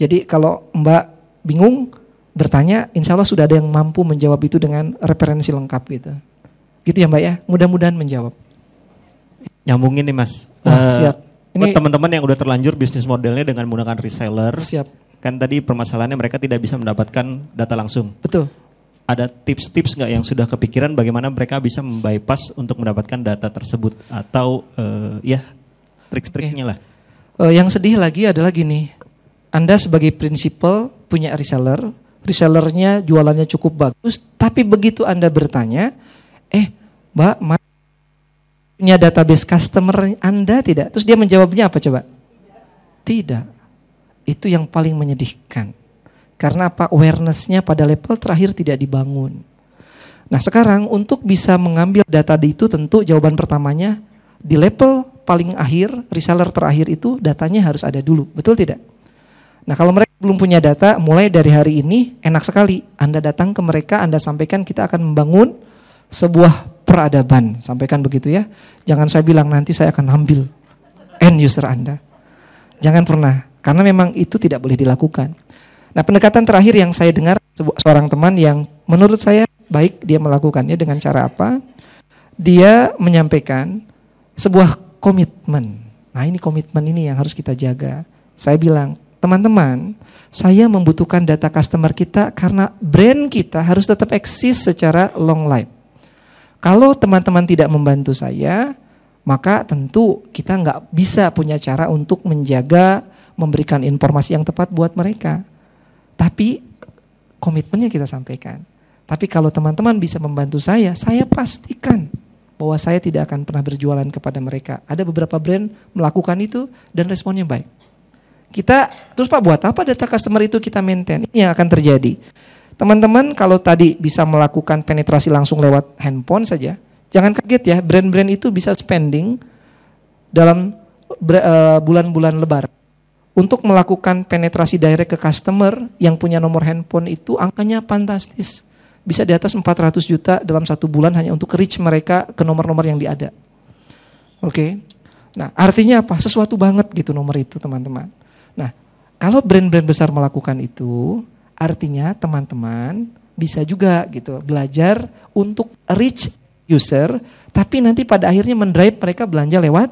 Jadi kalau Mbak bingung bertanya, insya Allah sudah ada yang mampu menjawab itu dengan referensi lengkap gitu. Gitu ya Mbak ya, mudah-mudahan menjawab. Nyambungin nih Mas. Wah, uh, siap. Ini teman-teman yang udah terlanjur bisnis modelnya dengan menggunakan reseller. Siap. Kan tadi permasalahannya mereka tidak bisa mendapatkan data langsung. Betul ada tips-tips nggak yang sudah kepikiran bagaimana mereka bisa membypass untuk mendapatkan data tersebut atau uh, ya trik-triknya okay. lah. Uh, yang sedih lagi adalah gini, Anda sebagai prinsipal punya reseller, resellernya jualannya cukup bagus, tapi begitu Anda bertanya, eh Mbak, ma punya database customer Anda tidak? Terus dia menjawabnya apa coba? Tidak. Itu yang paling menyedihkan karena apa? Awarenessnya pada level terakhir tidak dibangun. Nah sekarang untuk bisa mengambil data di itu tentu jawaban pertamanya di level paling akhir, reseller terakhir itu datanya harus ada dulu, betul tidak? Nah kalau mereka belum punya data, mulai dari hari ini enak sekali. Anda datang ke mereka, Anda sampaikan kita akan membangun sebuah peradaban. Sampaikan begitu ya. Jangan saya bilang nanti saya akan ambil end user Anda. Jangan pernah, karena memang itu tidak boleh dilakukan. Nah, pendekatan terakhir yang saya dengar seorang teman yang menurut saya baik dia melakukannya dengan cara apa? Dia menyampaikan sebuah komitmen. Nah, ini komitmen ini yang harus kita jaga. Saya bilang, teman-teman, saya membutuhkan data customer kita karena brand kita harus tetap eksis secara long life. Kalau teman-teman tidak membantu saya, maka tentu kita nggak bisa punya cara untuk menjaga, memberikan informasi yang tepat buat mereka. Tapi komitmennya kita sampaikan. Tapi kalau teman-teman bisa membantu saya, saya pastikan bahwa saya tidak akan pernah berjualan kepada mereka. Ada beberapa brand melakukan itu dan responnya baik. Kita terus Pak buat apa data customer itu kita maintain? Ini yang akan terjadi. Teman-teman kalau tadi bisa melakukan penetrasi langsung lewat handphone saja, jangan kaget ya, brand-brand itu bisa spending dalam eh, bulan-bulan lebaran untuk melakukan penetrasi direct ke customer yang punya nomor handphone itu angkanya fantastis. Bisa di atas 400 juta dalam satu bulan hanya untuk reach mereka ke nomor-nomor yang diada. Oke. Okay? Nah, artinya apa? Sesuatu banget gitu nomor itu, teman-teman. Nah, kalau brand-brand besar melakukan itu, artinya teman-teman bisa juga gitu belajar untuk reach user, tapi nanti pada akhirnya mendrive mereka belanja lewat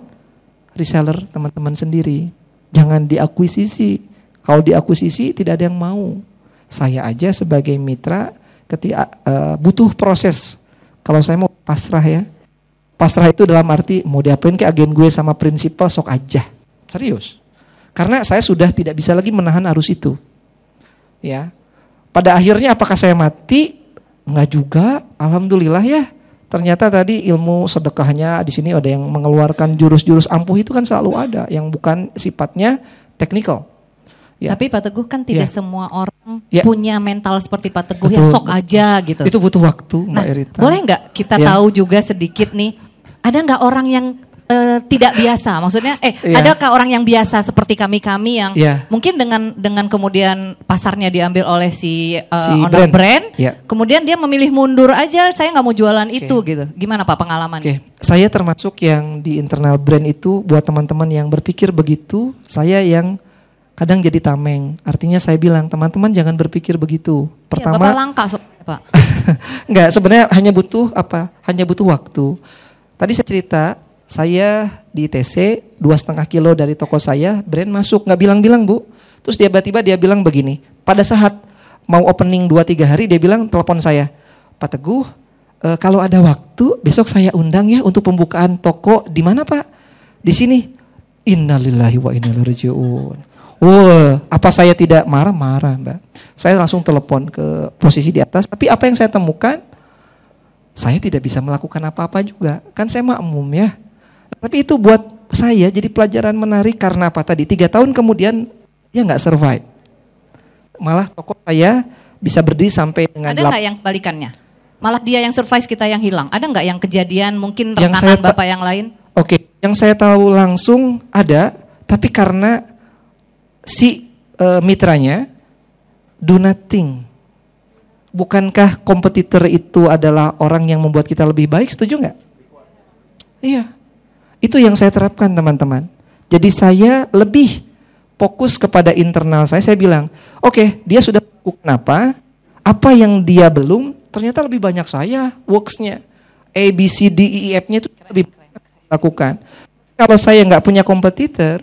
reseller teman-teman sendiri. Jangan diakuisisi. Kalau diakuisisi tidak ada yang mau. Saya aja sebagai mitra ketika uh, eh, butuh proses. Kalau saya mau pasrah ya. Pasrah itu dalam arti mau diapain ke agen gue sama prinsipal sok aja. Serius. Karena saya sudah tidak bisa lagi menahan arus itu. Ya. Pada akhirnya apakah saya mati? Enggak juga. Alhamdulillah ya Ternyata tadi ilmu sedekahnya di sini ada yang mengeluarkan jurus-jurus ampuh itu kan selalu ada yang bukan sifatnya teknikal. Ya. Tapi Pak Teguh kan tidak ya. semua orang ya. punya mental seperti Pak Teguh ya, betul, yang sok aja gitu. Itu butuh waktu Mbak nah, Erita. Boleh nggak kita ya. tahu juga sedikit nih, ada nggak orang yang Eh, tidak biasa. Maksudnya, eh, yeah. adakah orang yang biasa seperti kami-kami yang yeah. mungkin dengan dengan kemudian pasarnya diambil oleh si, uh, si owner brand, brand yeah. kemudian dia memilih mundur aja, saya nggak mau jualan okay. itu gitu. Gimana pak pengalamannya? Okay. Saya termasuk yang di internal brand itu buat teman-teman yang berpikir begitu, saya yang kadang jadi tameng. Artinya saya bilang teman-teman jangan berpikir begitu. Iya, Pertama, ya, langkah so, pak. nggak sebenarnya hanya butuh apa? Hanya butuh waktu. Tadi saya cerita saya di TC dua setengah kilo dari toko saya, brand masuk nggak bilang-bilang bu. Terus dia tiba-tiba dia bilang begini, pada saat mau opening dua tiga hari dia bilang telepon saya, Pak Teguh, e, kalau ada waktu besok saya undang ya untuk pembukaan toko di mana Pak? Di sini. Innalillahi wa inna rajiun. Wow, apa saya tidak marah-marah, Mbak? Saya langsung telepon ke posisi di atas, tapi apa yang saya temukan? Saya tidak bisa melakukan apa-apa juga. Kan saya makmum ya tapi itu buat saya jadi pelajaran menarik karena apa tadi? Tiga tahun kemudian dia nggak survive. Malah toko saya bisa berdiri sampai dengan ada nggak yang balikannya? Malah dia yang survive kita yang hilang. Ada nggak yang kejadian mungkin rekanan yang bapak yang lain? Oke, okay. yang saya tahu langsung ada, tapi karena si uh, mitranya do nothing. Bukankah kompetitor itu adalah orang yang membuat kita lebih baik? Setuju nggak? Iya. Itu yang saya terapkan teman-teman. Jadi saya lebih fokus kepada internal saya. Saya bilang, oke okay, dia sudah lakukan apa, apa yang dia belum, ternyata lebih banyak saya worksnya. A, B, C, D, E, F-nya itu lebih lakukan. Kalau saya nggak punya kompetitor,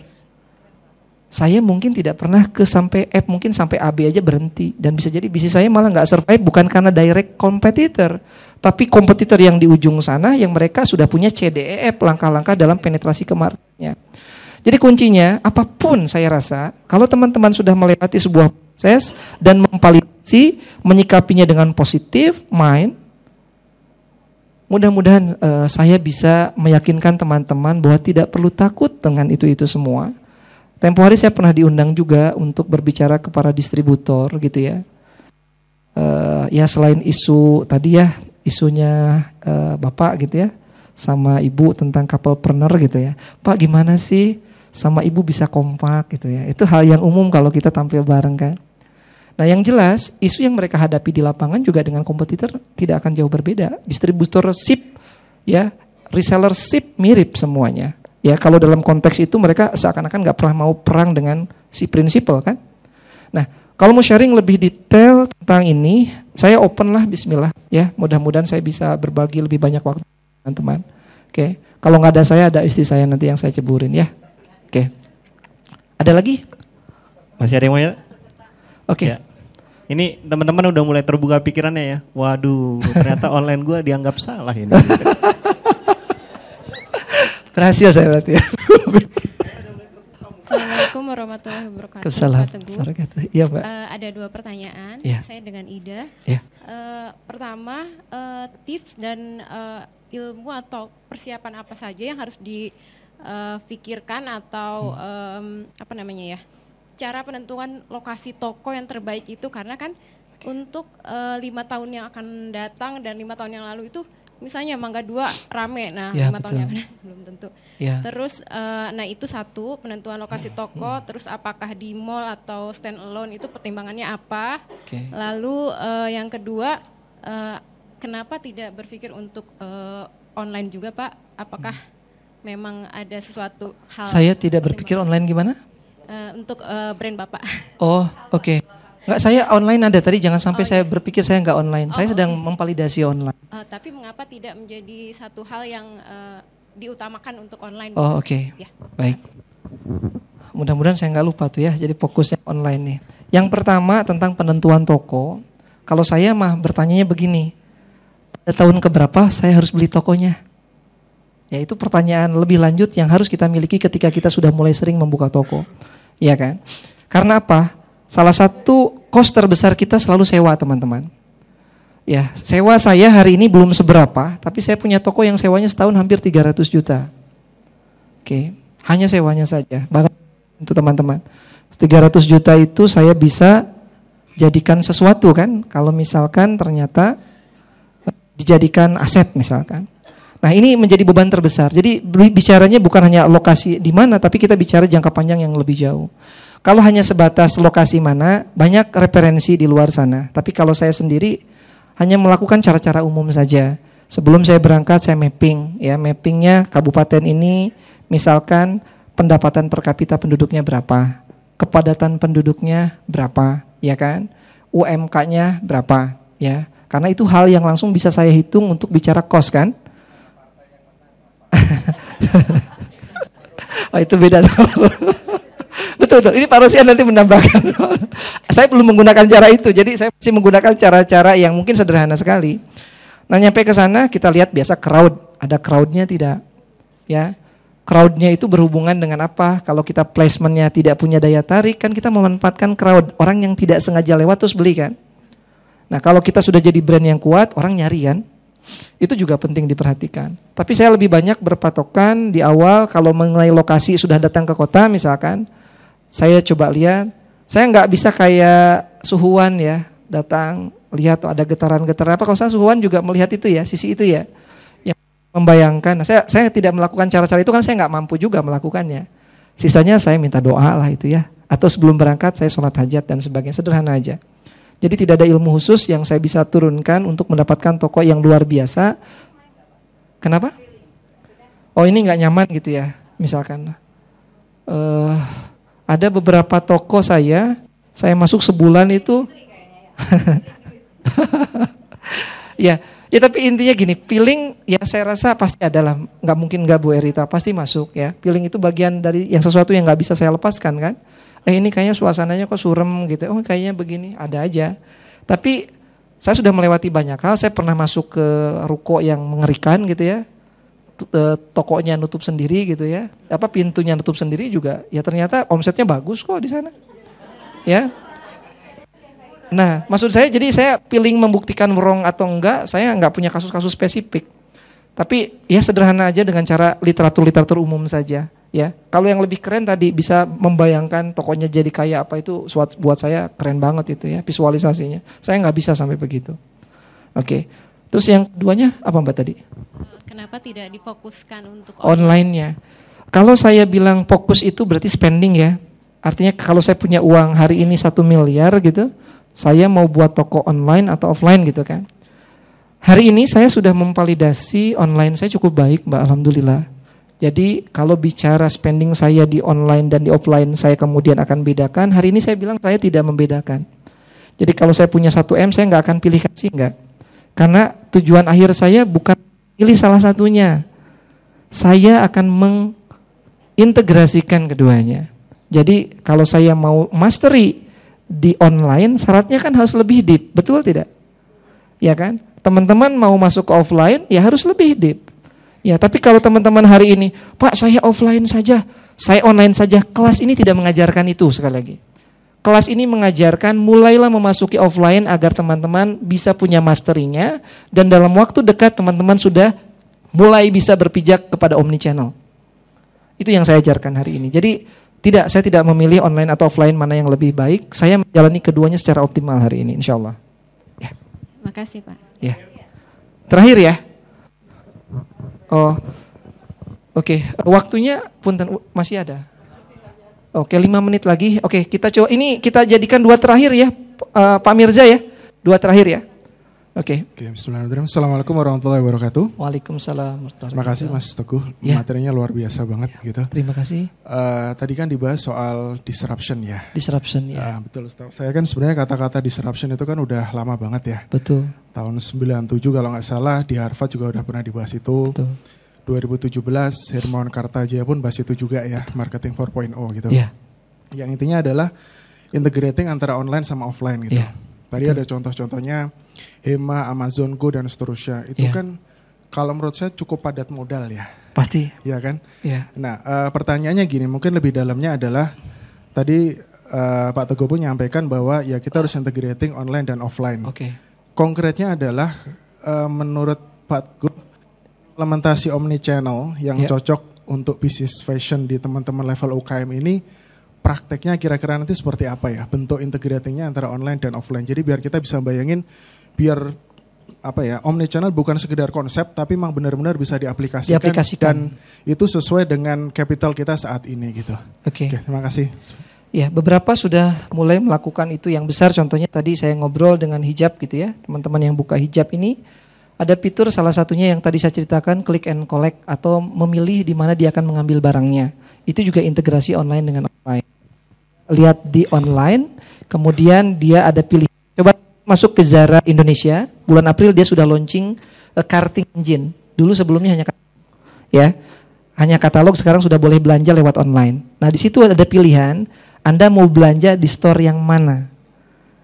saya mungkin tidak pernah ke sampai F, mungkin sampai AB aja berhenti. Dan bisa jadi bisnis saya malah nggak survive bukan karena direct competitor, tapi kompetitor yang di ujung sana yang mereka sudah punya CDEF langkah-langkah dalam penetrasi ke marketnya. Jadi kuncinya apapun saya rasa kalau teman-teman sudah melewati sebuah proses dan memvalidasi menyikapinya dengan positif mind Mudah-mudahan uh, saya bisa meyakinkan teman-teman bahwa tidak perlu takut dengan itu-itu semua. Tempo hari saya pernah diundang juga untuk berbicara kepada distributor gitu ya. Uh, ya selain isu tadi ya isunya uh, bapak gitu ya sama ibu tentang couple partner gitu ya. Pak gimana sih sama ibu bisa kompak gitu ya. Itu hal yang umum kalau kita tampil bareng kan. Nah yang jelas isu yang mereka hadapi di lapangan juga dengan kompetitor tidak akan jauh berbeda. distributor Distributorship ya, reseller resellership mirip semuanya. Ya kalau dalam konteks itu mereka seakan-akan nggak pernah mau perang dengan si prinsipal kan. Nah kalau mau sharing lebih detail tentang ini, saya open lah bismillah ya. Mudah-mudahan saya bisa berbagi lebih banyak waktu teman-teman. Oke. Okay. Kalau nggak ada saya ada istri saya nanti yang saya ceburin ya. Oke. Okay. Ada lagi? Masih ada yang mau ya? Oke. Okay. Ya. Ini teman-teman udah mulai terbuka pikirannya ya. Waduh, ternyata online gue dianggap salah ini. Berhasil saya berarti ya. Assalamualaikum warahmatullahi wabarakatuh. Assalamualaikum wabarakatuh. Uh, ada dua pertanyaan. Yeah. Saya dengan Ida. Yeah. Iya. Uh, pertama uh, tips dan uh, ilmu atau persiapan apa saja yang harus difikirkan uh, atau hmm. um, apa namanya ya? Cara penentuan lokasi toko yang terbaik itu karena kan okay. untuk uh, lima tahun yang akan datang dan lima tahun yang lalu itu misalnya Mangga dua rame, nah ya, lima betul. tahun yang belum tentu. Ya. Terus uh, nah itu satu penentuan lokasi toko, hmm. terus apakah di mall atau stand alone itu pertimbangannya apa? Okay. Lalu uh, yang kedua uh, kenapa tidak berpikir untuk uh, online juga Pak? Apakah hmm. memang ada sesuatu hal? Saya tidak berpikir online gimana? Uh, untuk uh, brand Bapak. Oh, oke. Okay. Enggak, saya online ada tadi. Jangan sampai oh, saya iya. berpikir saya nggak online. Oh, saya oh, sedang okay. Iya. memvalidasi online. Uh, tapi mengapa tidak menjadi satu hal yang uh, diutamakan untuk online? Oh oke, okay. ya. baik. Mudah-mudahan saya nggak lupa tuh ya. Jadi fokusnya online nih. Yang pertama tentang penentuan toko. Kalau saya mah bertanyanya begini, pada tahun keberapa saya harus beli tokonya? Ya itu pertanyaan lebih lanjut yang harus kita miliki ketika kita sudah mulai sering membuka toko. Iya kan? Karena apa? Salah satu kos terbesar kita selalu sewa, teman-teman. Ya, sewa saya hari ini belum seberapa, tapi saya punya toko yang sewanya setahun hampir 300 juta. Oke, hanya sewanya saja. Bahkan untuk teman-teman. 300 juta itu saya bisa jadikan sesuatu kan, kalau misalkan ternyata eh, dijadikan aset misalkan. Nah, ini menjadi beban terbesar. Jadi bicaranya bukan hanya lokasi di mana, tapi kita bicara jangka panjang yang lebih jauh. Kalau hanya sebatas lokasi mana, banyak referensi di luar sana. Tapi kalau saya sendiri hanya melakukan cara-cara umum saja. Sebelum saya berangkat saya mapping ya, mappingnya kabupaten ini misalkan pendapatan per kapita penduduknya berapa, kepadatan penduduknya berapa, ya kan? UMK-nya berapa, ya. Karena itu hal yang langsung bisa saya hitung untuk bicara kos kan? oh itu beda betul betul. Ini Pak Rosian nanti menambahkan. saya belum menggunakan cara itu, jadi saya masih menggunakan cara-cara yang mungkin sederhana sekali. Nah nyampe ke sana kita lihat biasa crowd, ada crowdnya tidak, ya. Crowdnya itu berhubungan dengan apa? Kalau kita placementnya tidak punya daya tarik, kan kita memanfaatkan crowd orang yang tidak sengaja lewat terus beli kan. Nah kalau kita sudah jadi brand yang kuat, orang nyari kan. Itu juga penting diperhatikan. Tapi saya lebih banyak berpatokan di awal kalau mengenai lokasi sudah datang ke kota misalkan, saya coba lihat, saya nggak bisa kayak suhuan ya, datang lihat ada getaran-getaran apa. Kalau saya suhuan juga melihat itu ya, sisi itu ya. Yang membayangkan, nah, saya, saya tidak melakukan cara-cara itu kan saya nggak mampu juga melakukannya. Sisanya saya minta doa lah itu ya. Atau sebelum berangkat saya sholat hajat dan sebagainya, sederhana aja. Jadi tidak ada ilmu khusus yang saya bisa turunkan untuk mendapatkan toko yang luar biasa. Kenapa? Oh ini nggak nyaman gitu ya, misalkan. Uh, ada beberapa toko saya, saya masuk sebulan itu. ya, ya tapi intinya gini, peeling ya saya rasa pasti adalah nggak mungkin nggak Bu Erita pasti masuk ya. Peeling itu bagian dari yang sesuatu yang nggak bisa saya lepaskan kan. Eh ini kayaknya suasananya kok surem gitu. Oh kayaknya begini, ada aja. Tapi saya sudah melewati banyak hal. Saya pernah masuk ke ruko yang mengerikan gitu ya uh, tokonya nutup sendiri gitu ya, apa pintunya nutup sendiri juga, ya ternyata omsetnya bagus kok di sana, ya. Nah, maksud saya jadi saya pilih membuktikan wrong atau enggak, saya enggak punya kasus-kasus spesifik. Tapi ya sederhana aja dengan cara literatur-literatur umum saja ya. Kalau yang lebih keren tadi bisa membayangkan tokonya jadi kaya apa itu buat saya keren banget itu ya visualisasinya. Saya nggak bisa sampai begitu. Oke. Terus yang keduanya apa Mbak tadi? Kenapa tidak difokuskan untuk online-nya? Kalau saya bilang fokus itu berarti spending ya. Artinya kalau saya punya uang hari ini satu miliar gitu, saya mau buat toko online atau offline gitu kan. Hari ini saya sudah memvalidasi online saya cukup baik Mbak, Alhamdulillah. Jadi kalau bicara spending saya di online dan di offline saya kemudian akan bedakan, hari ini saya bilang saya tidak membedakan. Jadi kalau saya punya 1M saya nggak akan pilih kasih nggak. Karena tujuan akhir saya bukan Pilih salah satunya. Saya akan mengintegrasikan keduanya. Jadi kalau saya mau mastery di online, syaratnya kan harus lebih deep, betul tidak? Ya kan? Teman-teman mau masuk ke offline, ya harus lebih deep. Ya, tapi kalau teman-teman hari ini, Pak saya offline saja, saya online saja, kelas ini tidak mengajarkan itu sekali lagi kelas ini mengajarkan mulailah memasuki offline agar teman-teman bisa punya masterinya dan dalam waktu dekat teman-teman sudah mulai bisa berpijak kepada omni channel. Itu yang saya ajarkan hari ini. Jadi tidak saya tidak memilih online atau offline mana yang lebih baik. Saya menjalani keduanya secara optimal hari ini insya Allah. Ya. Makasih Pak. Ya. Terakhir ya. Oh. Oke, okay. waktunya pun masih ada. Oke, lima menit lagi. Oke, kita coba ini kita jadikan dua terakhir ya, uh, Pak Mirza ya. Dua terakhir ya. Oke. Okay. Oke, Bismillahirrahmanirrahim. Assalamualaikum warahmatullahi wabarakatuh. Waalaikumsalam. Terima kasih Mas Teguh, ya. materinya luar biasa banget ya. gitu. Terima kasih. Uh, tadi kan dibahas soal disruption ya. Disruption ya. Uh, betul, Saya kan sebenarnya kata-kata disruption itu kan udah lama banget ya. Betul. Tahun 97 kalau nggak salah di Harvard juga udah pernah dibahas itu. Betul. 2017 Hermon Kartajaya pun bahas itu juga ya, marketing 4.0 gitu. Yeah. Yang intinya adalah integrating antara online sama offline gitu. Yeah. Tadi Betul. ada contoh-contohnya Hema, Amazon Go dan seterusnya. Itu yeah. kan kalau menurut saya cukup padat modal ya. Pasti. Ya kan? Yeah. Nah, uh, pertanyaannya gini, mungkin lebih dalamnya adalah tadi uh, Pak Teguh pun menyampaikan bahwa ya kita harus integrating online dan offline. Oke. Okay. Konkretnya adalah uh, menurut Pak Teguh implementasi omni channel yang yeah. cocok untuk bisnis fashion di teman-teman level UKM ini prakteknya kira-kira nanti seperti apa ya bentuk integratingnya antara online dan offline. Jadi biar kita bisa bayangin biar apa ya omni channel bukan sekedar konsep tapi memang benar-benar bisa diaplikasikan, diaplikasikan dan itu sesuai dengan capital kita saat ini gitu. Oke. Okay. Okay, terima kasih. Ya, beberapa sudah mulai melakukan itu yang besar contohnya tadi saya ngobrol dengan hijab gitu ya, teman-teman yang buka hijab ini ada fitur salah satunya yang tadi saya ceritakan click and collect atau memilih di mana dia akan mengambil barangnya. Itu juga integrasi online dengan offline. Lihat di online, kemudian dia ada pilih. Coba masuk ke Zara Indonesia, bulan April dia sudah launching uh, karting engine. Dulu sebelumnya hanya ya hanya katalog sekarang sudah boleh belanja lewat online. Nah di situ ada pilihan Anda mau belanja di store yang mana.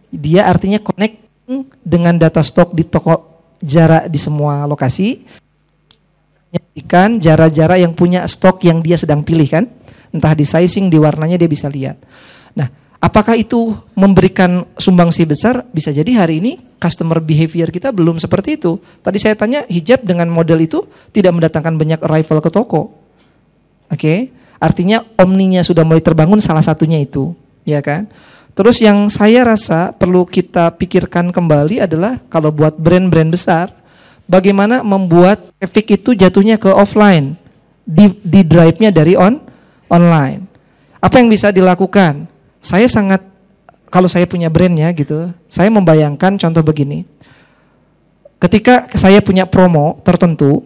Dia artinya connect dengan data stok di toko jarak di semua lokasi. Ikan jarak-jarak yang punya stok yang dia sedang pilih kan. Entah di sizing, di warnanya dia bisa lihat. Nah, apakah itu memberikan sumbangsi besar? Bisa jadi hari ini customer behavior kita belum seperti itu. Tadi saya tanya hijab dengan model itu tidak mendatangkan banyak rival ke toko. Oke, okay? artinya omninya sudah mulai terbangun salah satunya itu, ya kan? Terus yang saya rasa perlu kita pikirkan kembali adalah kalau buat brand-brand besar, bagaimana membuat traffic itu jatuhnya ke offline, di, di drive-nya dari on online. Apa yang bisa dilakukan? Saya sangat kalau saya punya brandnya gitu, saya membayangkan contoh begini. Ketika saya punya promo tertentu,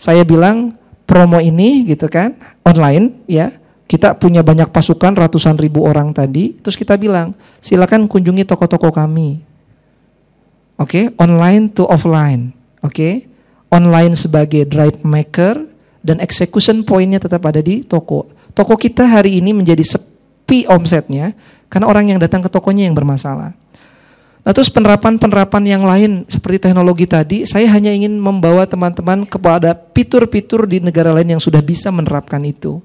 saya bilang promo ini gitu kan online ya kita punya banyak pasukan ratusan ribu orang tadi, terus kita bilang, silakan kunjungi toko-toko kami. Oke, okay? online to offline. Oke, okay? online sebagai drive maker dan execution pointnya tetap ada di toko. Toko kita hari ini menjadi sepi omsetnya karena orang yang datang ke tokonya yang bermasalah. Nah terus penerapan-penerapan yang lain seperti teknologi tadi, saya hanya ingin membawa teman-teman kepada fitur-fitur di negara lain yang sudah bisa menerapkan itu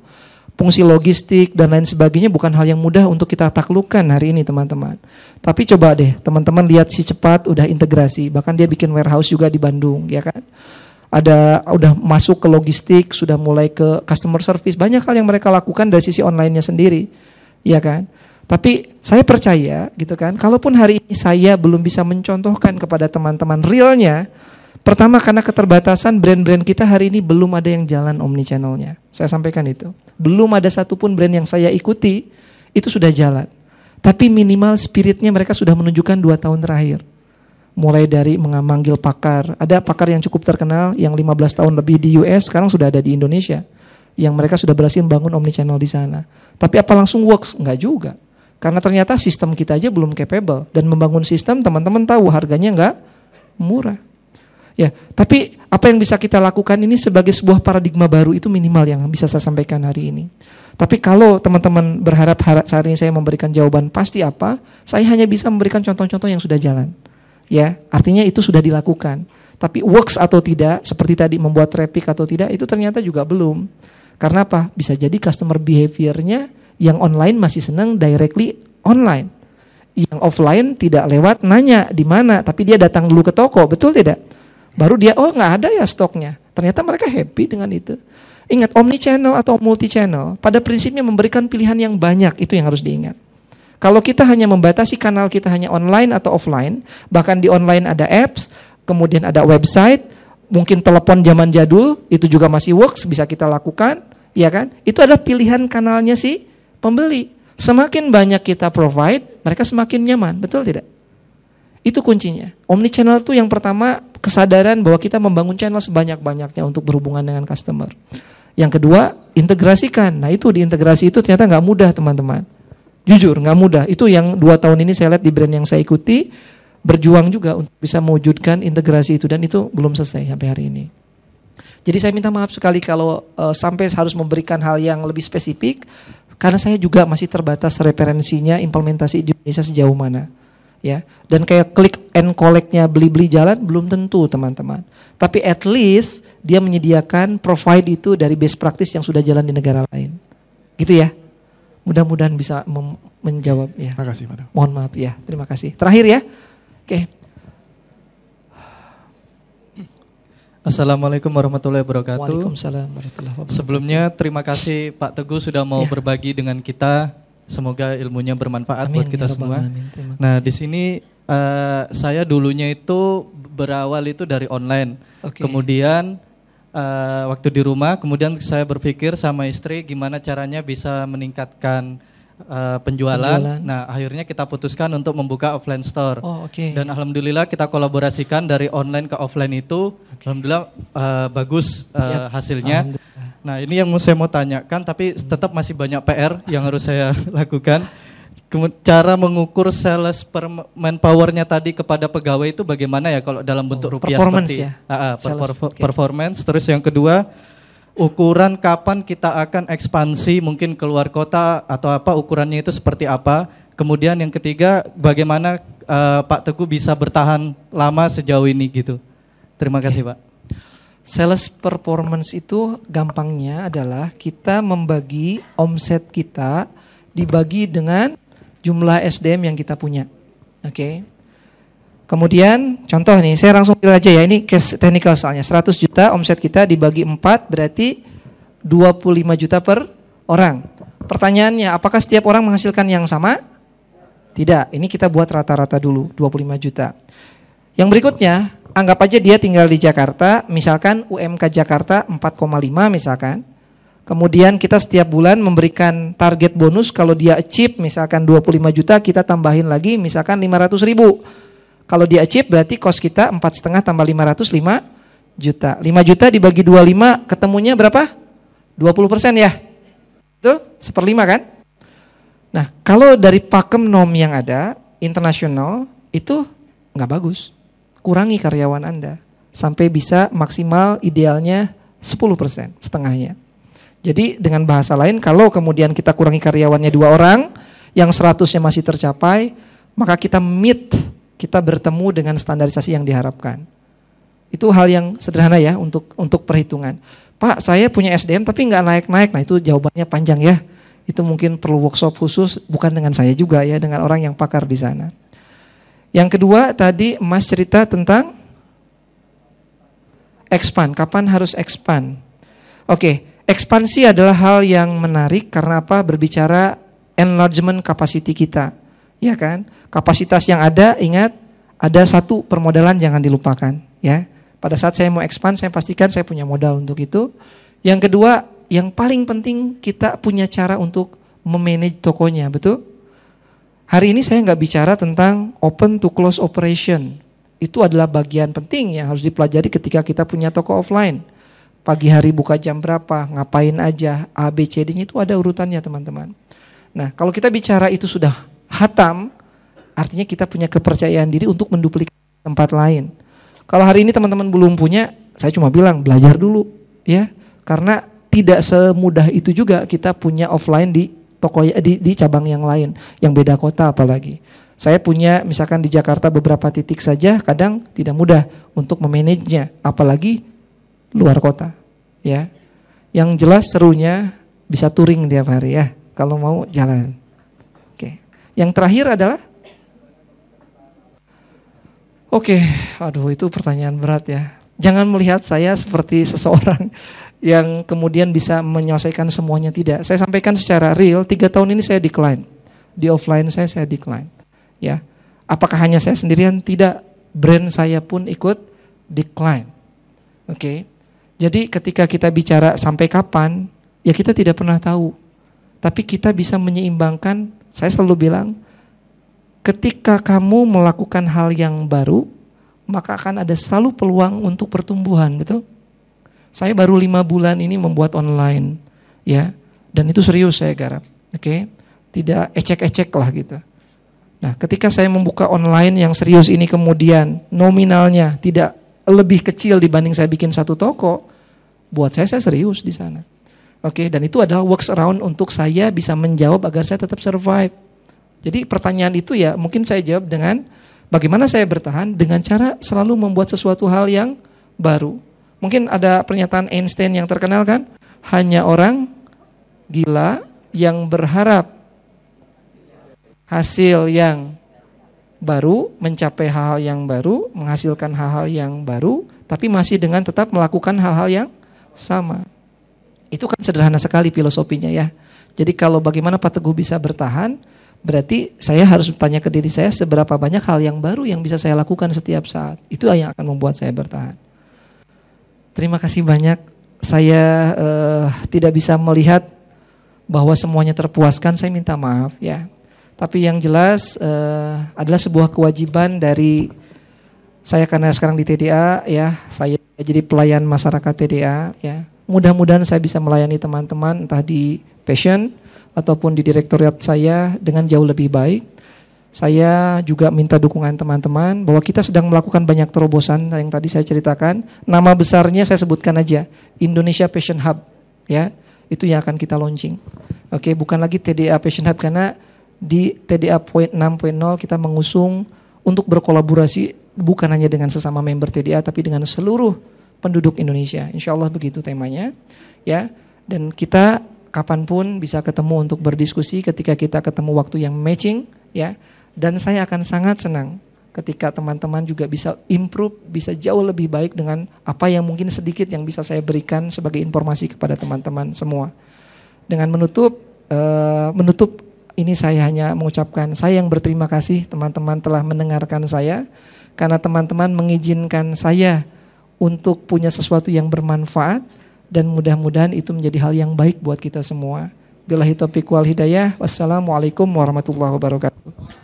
fungsi logistik dan lain sebagainya bukan hal yang mudah untuk kita taklukkan hari ini teman-teman. Tapi coba deh teman-teman lihat si cepat udah integrasi, bahkan dia bikin warehouse juga di Bandung, ya kan? Ada udah masuk ke logistik, sudah mulai ke customer service, banyak hal yang mereka lakukan dari sisi online-nya sendiri, ya kan? Tapi saya percaya gitu kan, kalaupun hari ini saya belum bisa mencontohkan kepada teman-teman realnya, Pertama karena keterbatasan brand-brand kita hari ini belum ada yang jalan omni channelnya. Saya sampaikan itu. Belum ada satupun brand yang saya ikuti itu sudah jalan. Tapi minimal spiritnya mereka sudah menunjukkan dua tahun terakhir. Mulai dari mengamanggil pakar. Ada pakar yang cukup terkenal yang 15 tahun lebih di US sekarang sudah ada di Indonesia. Yang mereka sudah berhasil membangun omni channel di sana. Tapi apa langsung works? Enggak juga. Karena ternyata sistem kita aja belum capable. Dan membangun sistem teman-teman tahu harganya enggak murah. Ya, tapi apa yang bisa kita lakukan ini sebagai sebuah paradigma baru itu minimal yang bisa saya sampaikan hari ini. Tapi kalau teman-teman berharap hari ini saya memberikan jawaban pasti apa, saya hanya bisa memberikan contoh-contoh yang sudah jalan. Ya, artinya itu sudah dilakukan. Tapi works atau tidak, seperti tadi membuat traffic atau tidak, itu ternyata juga belum. Karena apa? Bisa jadi customer behaviornya yang online masih senang directly online. Yang offline tidak lewat nanya di mana, tapi dia datang dulu ke toko, betul tidak? Baru dia, oh nggak ada ya stoknya. Ternyata mereka happy dengan itu. Ingat, omni channel atau multi channel pada prinsipnya memberikan pilihan yang banyak, itu yang harus diingat. Kalau kita hanya membatasi kanal kita hanya online atau offline, bahkan di online ada apps, kemudian ada website, mungkin telepon zaman jadul itu juga masih works bisa kita lakukan, ya kan? Itu adalah pilihan kanalnya si pembeli. Semakin banyak kita provide, mereka semakin nyaman, betul tidak? Itu kuncinya. Omni channel itu yang pertama kesadaran bahwa kita membangun channel sebanyak-banyaknya untuk berhubungan dengan customer. Yang kedua, integrasikan. Nah itu di integrasi itu ternyata nggak mudah teman-teman. Jujur nggak mudah. Itu yang dua tahun ini saya lihat di brand yang saya ikuti berjuang juga untuk bisa mewujudkan integrasi itu dan itu belum selesai sampai hari ini. Jadi saya minta maaf sekali kalau uh, sampai harus memberikan hal yang lebih spesifik karena saya juga masih terbatas referensinya implementasi di Indonesia sejauh mana ya dan kayak klik and collectnya beli-beli jalan belum tentu teman-teman tapi at least dia menyediakan provide itu dari best practice yang sudah jalan di negara lain gitu ya mudah-mudahan bisa menjawab ya terima kasih Pak. mohon maaf ya terima kasih terakhir ya oke okay. Assalamualaikum warahmatullahi wabarakatuh. Waalaikumsalam warahmatullahi wabarakatuh. Sebelumnya terima kasih Pak Teguh sudah mau ya. berbagi dengan kita Semoga ilmunya bermanfaat amin, buat kita ya semua. Amin. Nah, di sini uh, saya dulunya itu berawal itu dari online. Okay. Kemudian uh, waktu di rumah, kemudian saya berpikir sama istri gimana caranya bisa meningkatkan uh, penjualan. penjualan. Nah, akhirnya kita putuskan untuk membuka offline store. Oh, Okay. Dan alhamdulillah kita kolaborasikan dari online ke offline itu, okay. alhamdulillah uh, bagus uh, hasilnya. Alhamdulillah. Nah, ini yang saya mau tanyakan, tapi tetap masih banyak PR yang harus saya lakukan. Cara mengukur sales per manpowernya tadi kepada pegawai itu bagaimana ya kalau dalam bentuk oh, rupiah performance seperti ya? Uh, uh, per okay. performance. Terus yang kedua, ukuran kapan kita akan ekspansi mungkin keluar kota atau apa ukurannya itu seperti apa. Kemudian yang ketiga, bagaimana uh, Pak Teguh bisa bertahan lama sejauh ini gitu. Terima kasih, okay. Pak. Sales performance itu gampangnya adalah kita membagi omset kita dibagi dengan jumlah SDM yang kita punya. Oke. Okay. Kemudian contoh nih, saya langsung pilih aja ya. Ini case technical soalnya. 100 juta omset kita dibagi 4 berarti 25 juta per orang. Pertanyaannya, apakah setiap orang menghasilkan yang sama? Tidak. Ini kita buat rata-rata dulu, 25 juta. Yang berikutnya, anggap aja dia tinggal di Jakarta, misalkan UMK Jakarta 4,5 misalkan. Kemudian kita setiap bulan memberikan target bonus kalau dia achieve misalkan 25 juta kita tambahin lagi misalkan 500 ribu. Kalau dia achieve berarti kos kita empat setengah tambah 500 5 juta. 5 juta dibagi 25 ketemunya berapa? 20 persen ya. Itu seperlima kan? Nah kalau dari pakem nom yang ada internasional itu nggak bagus kurangi karyawan Anda sampai bisa maksimal idealnya 10%, setengahnya. Jadi dengan bahasa lain kalau kemudian kita kurangi karyawannya dua orang, yang 100-nya masih tercapai, maka kita meet, kita bertemu dengan standarisasi yang diharapkan. Itu hal yang sederhana ya untuk untuk perhitungan. Pak, saya punya SDM tapi nggak naik-naik. Nah itu jawabannya panjang ya. Itu mungkin perlu workshop khusus, bukan dengan saya juga ya, dengan orang yang pakar di sana. Yang kedua tadi Mas cerita tentang expand. Kapan harus expand? Oke, okay. ekspansi adalah hal yang menarik karena apa? Berbicara enlargement capacity kita, ya kan? Kapasitas yang ada, ingat ada satu permodalan jangan dilupakan, ya. Pada saat saya mau expand, saya pastikan saya punya modal untuk itu. Yang kedua, yang paling penting kita punya cara untuk memanage tokonya, betul? Hari ini saya nggak bicara tentang open to close operation. Itu adalah bagian penting yang harus dipelajari ketika kita punya toko offline. Pagi hari buka jam berapa, ngapain aja, A, B, C, D-nya itu ada urutannya teman-teman. Nah kalau kita bicara itu sudah hatam, artinya kita punya kepercayaan diri untuk menduplikasi tempat lain. Kalau hari ini teman-teman belum punya, saya cuma bilang belajar dulu ya. Karena tidak semudah itu juga kita punya offline di toko eh, di, di cabang yang lain, yang beda kota apalagi. Saya punya misalkan di Jakarta beberapa titik saja kadang tidak mudah untuk nya. apalagi luar kota, ya. Yang jelas serunya bisa touring tiap hari ya, kalau mau jalan. Oke. Yang terakhir adalah Oke, aduh itu pertanyaan berat ya. Jangan melihat saya seperti seseorang yang kemudian bisa menyelesaikan semuanya tidak. Saya sampaikan secara real, tiga tahun ini saya decline. Di offline saya, saya decline. Ya, Apakah hanya saya sendirian? Tidak. Brand saya pun ikut decline. Oke. Okay. Jadi ketika kita bicara sampai kapan, ya kita tidak pernah tahu. Tapi kita bisa menyeimbangkan, saya selalu bilang, ketika kamu melakukan hal yang baru, maka akan ada selalu peluang untuk pertumbuhan, betul? Saya baru lima bulan ini membuat online, ya. Dan itu serius saya garap, oke? Okay? Tidak ecek-ecek lah gitu. Nah, ketika saya membuka online yang serius ini kemudian nominalnya tidak lebih kecil dibanding saya bikin satu toko, buat saya saya serius di sana. Oke, okay, dan itu adalah works around untuk saya bisa menjawab agar saya tetap survive. Jadi pertanyaan itu ya mungkin saya jawab dengan bagaimana saya bertahan dengan cara selalu membuat sesuatu hal yang baru. Mungkin ada pernyataan Einstein yang terkenal kan? Hanya orang gila yang berharap hasil yang baru, mencapai hal-hal yang baru, menghasilkan hal-hal yang baru, tapi masih dengan tetap melakukan hal-hal yang sama. Itu kan sederhana sekali filosofinya ya. Jadi kalau bagaimana Pak Teguh bisa bertahan, berarti saya harus bertanya ke diri saya seberapa banyak hal yang baru yang bisa saya lakukan setiap saat. Itu yang akan membuat saya bertahan. Terima kasih banyak. Saya uh, tidak bisa melihat bahwa semuanya terpuaskan. Saya minta maaf ya. Tapi yang jelas uh, adalah sebuah kewajiban dari saya karena sekarang di TDA ya. Saya jadi pelayan masyarakat TDA ya. Mudah-mudahan saya bisa melayani teman-teman entah di passion ataupun di direktorat saya dengan jauh lebih baik saya juga minta dukungan teman-teman bahwa kita sedang melakukan banyak terobosan yang tadi saya ceritakan. Nama besarnya saya sebutkan aja, Indonesia Passion Hub, ya. Itu yang akan kita launching. Oke, bukan lagi TDA Passion Hub karena di TDA 6.0 kita mengusung untuk berkolaborasi bukan hanya dengan sesama member TDA tapi dengan seluruh penduduk Indonesia. Insya Allah begitu temanya, ya. Dan kita kapanpun bisa ketemu untuk berdiskusi ketika kita ketemu waktu yang matching, ya dan saya akan sangat senang ketika teman-teman juga bisa improve, bisa jauh lebih baik dengan apa yang mungkin sedikit yang bisa saya berikan sebagai informasi kepada teman-teman semua. Dengan menutup, uh, menutup ini saya hanya mengucapkan saya yang berterima kasih teman-teman telah mendengarkan saya karena teman-teman mengizinkan saya untuk punya sesuatu yang bermanfaat dan mudah-mudahan itu menjadi hal yang baik buat kita semua. Bila taufiq wal hidayah. Wassalamualaikum warahmatullahi wabarakatuh.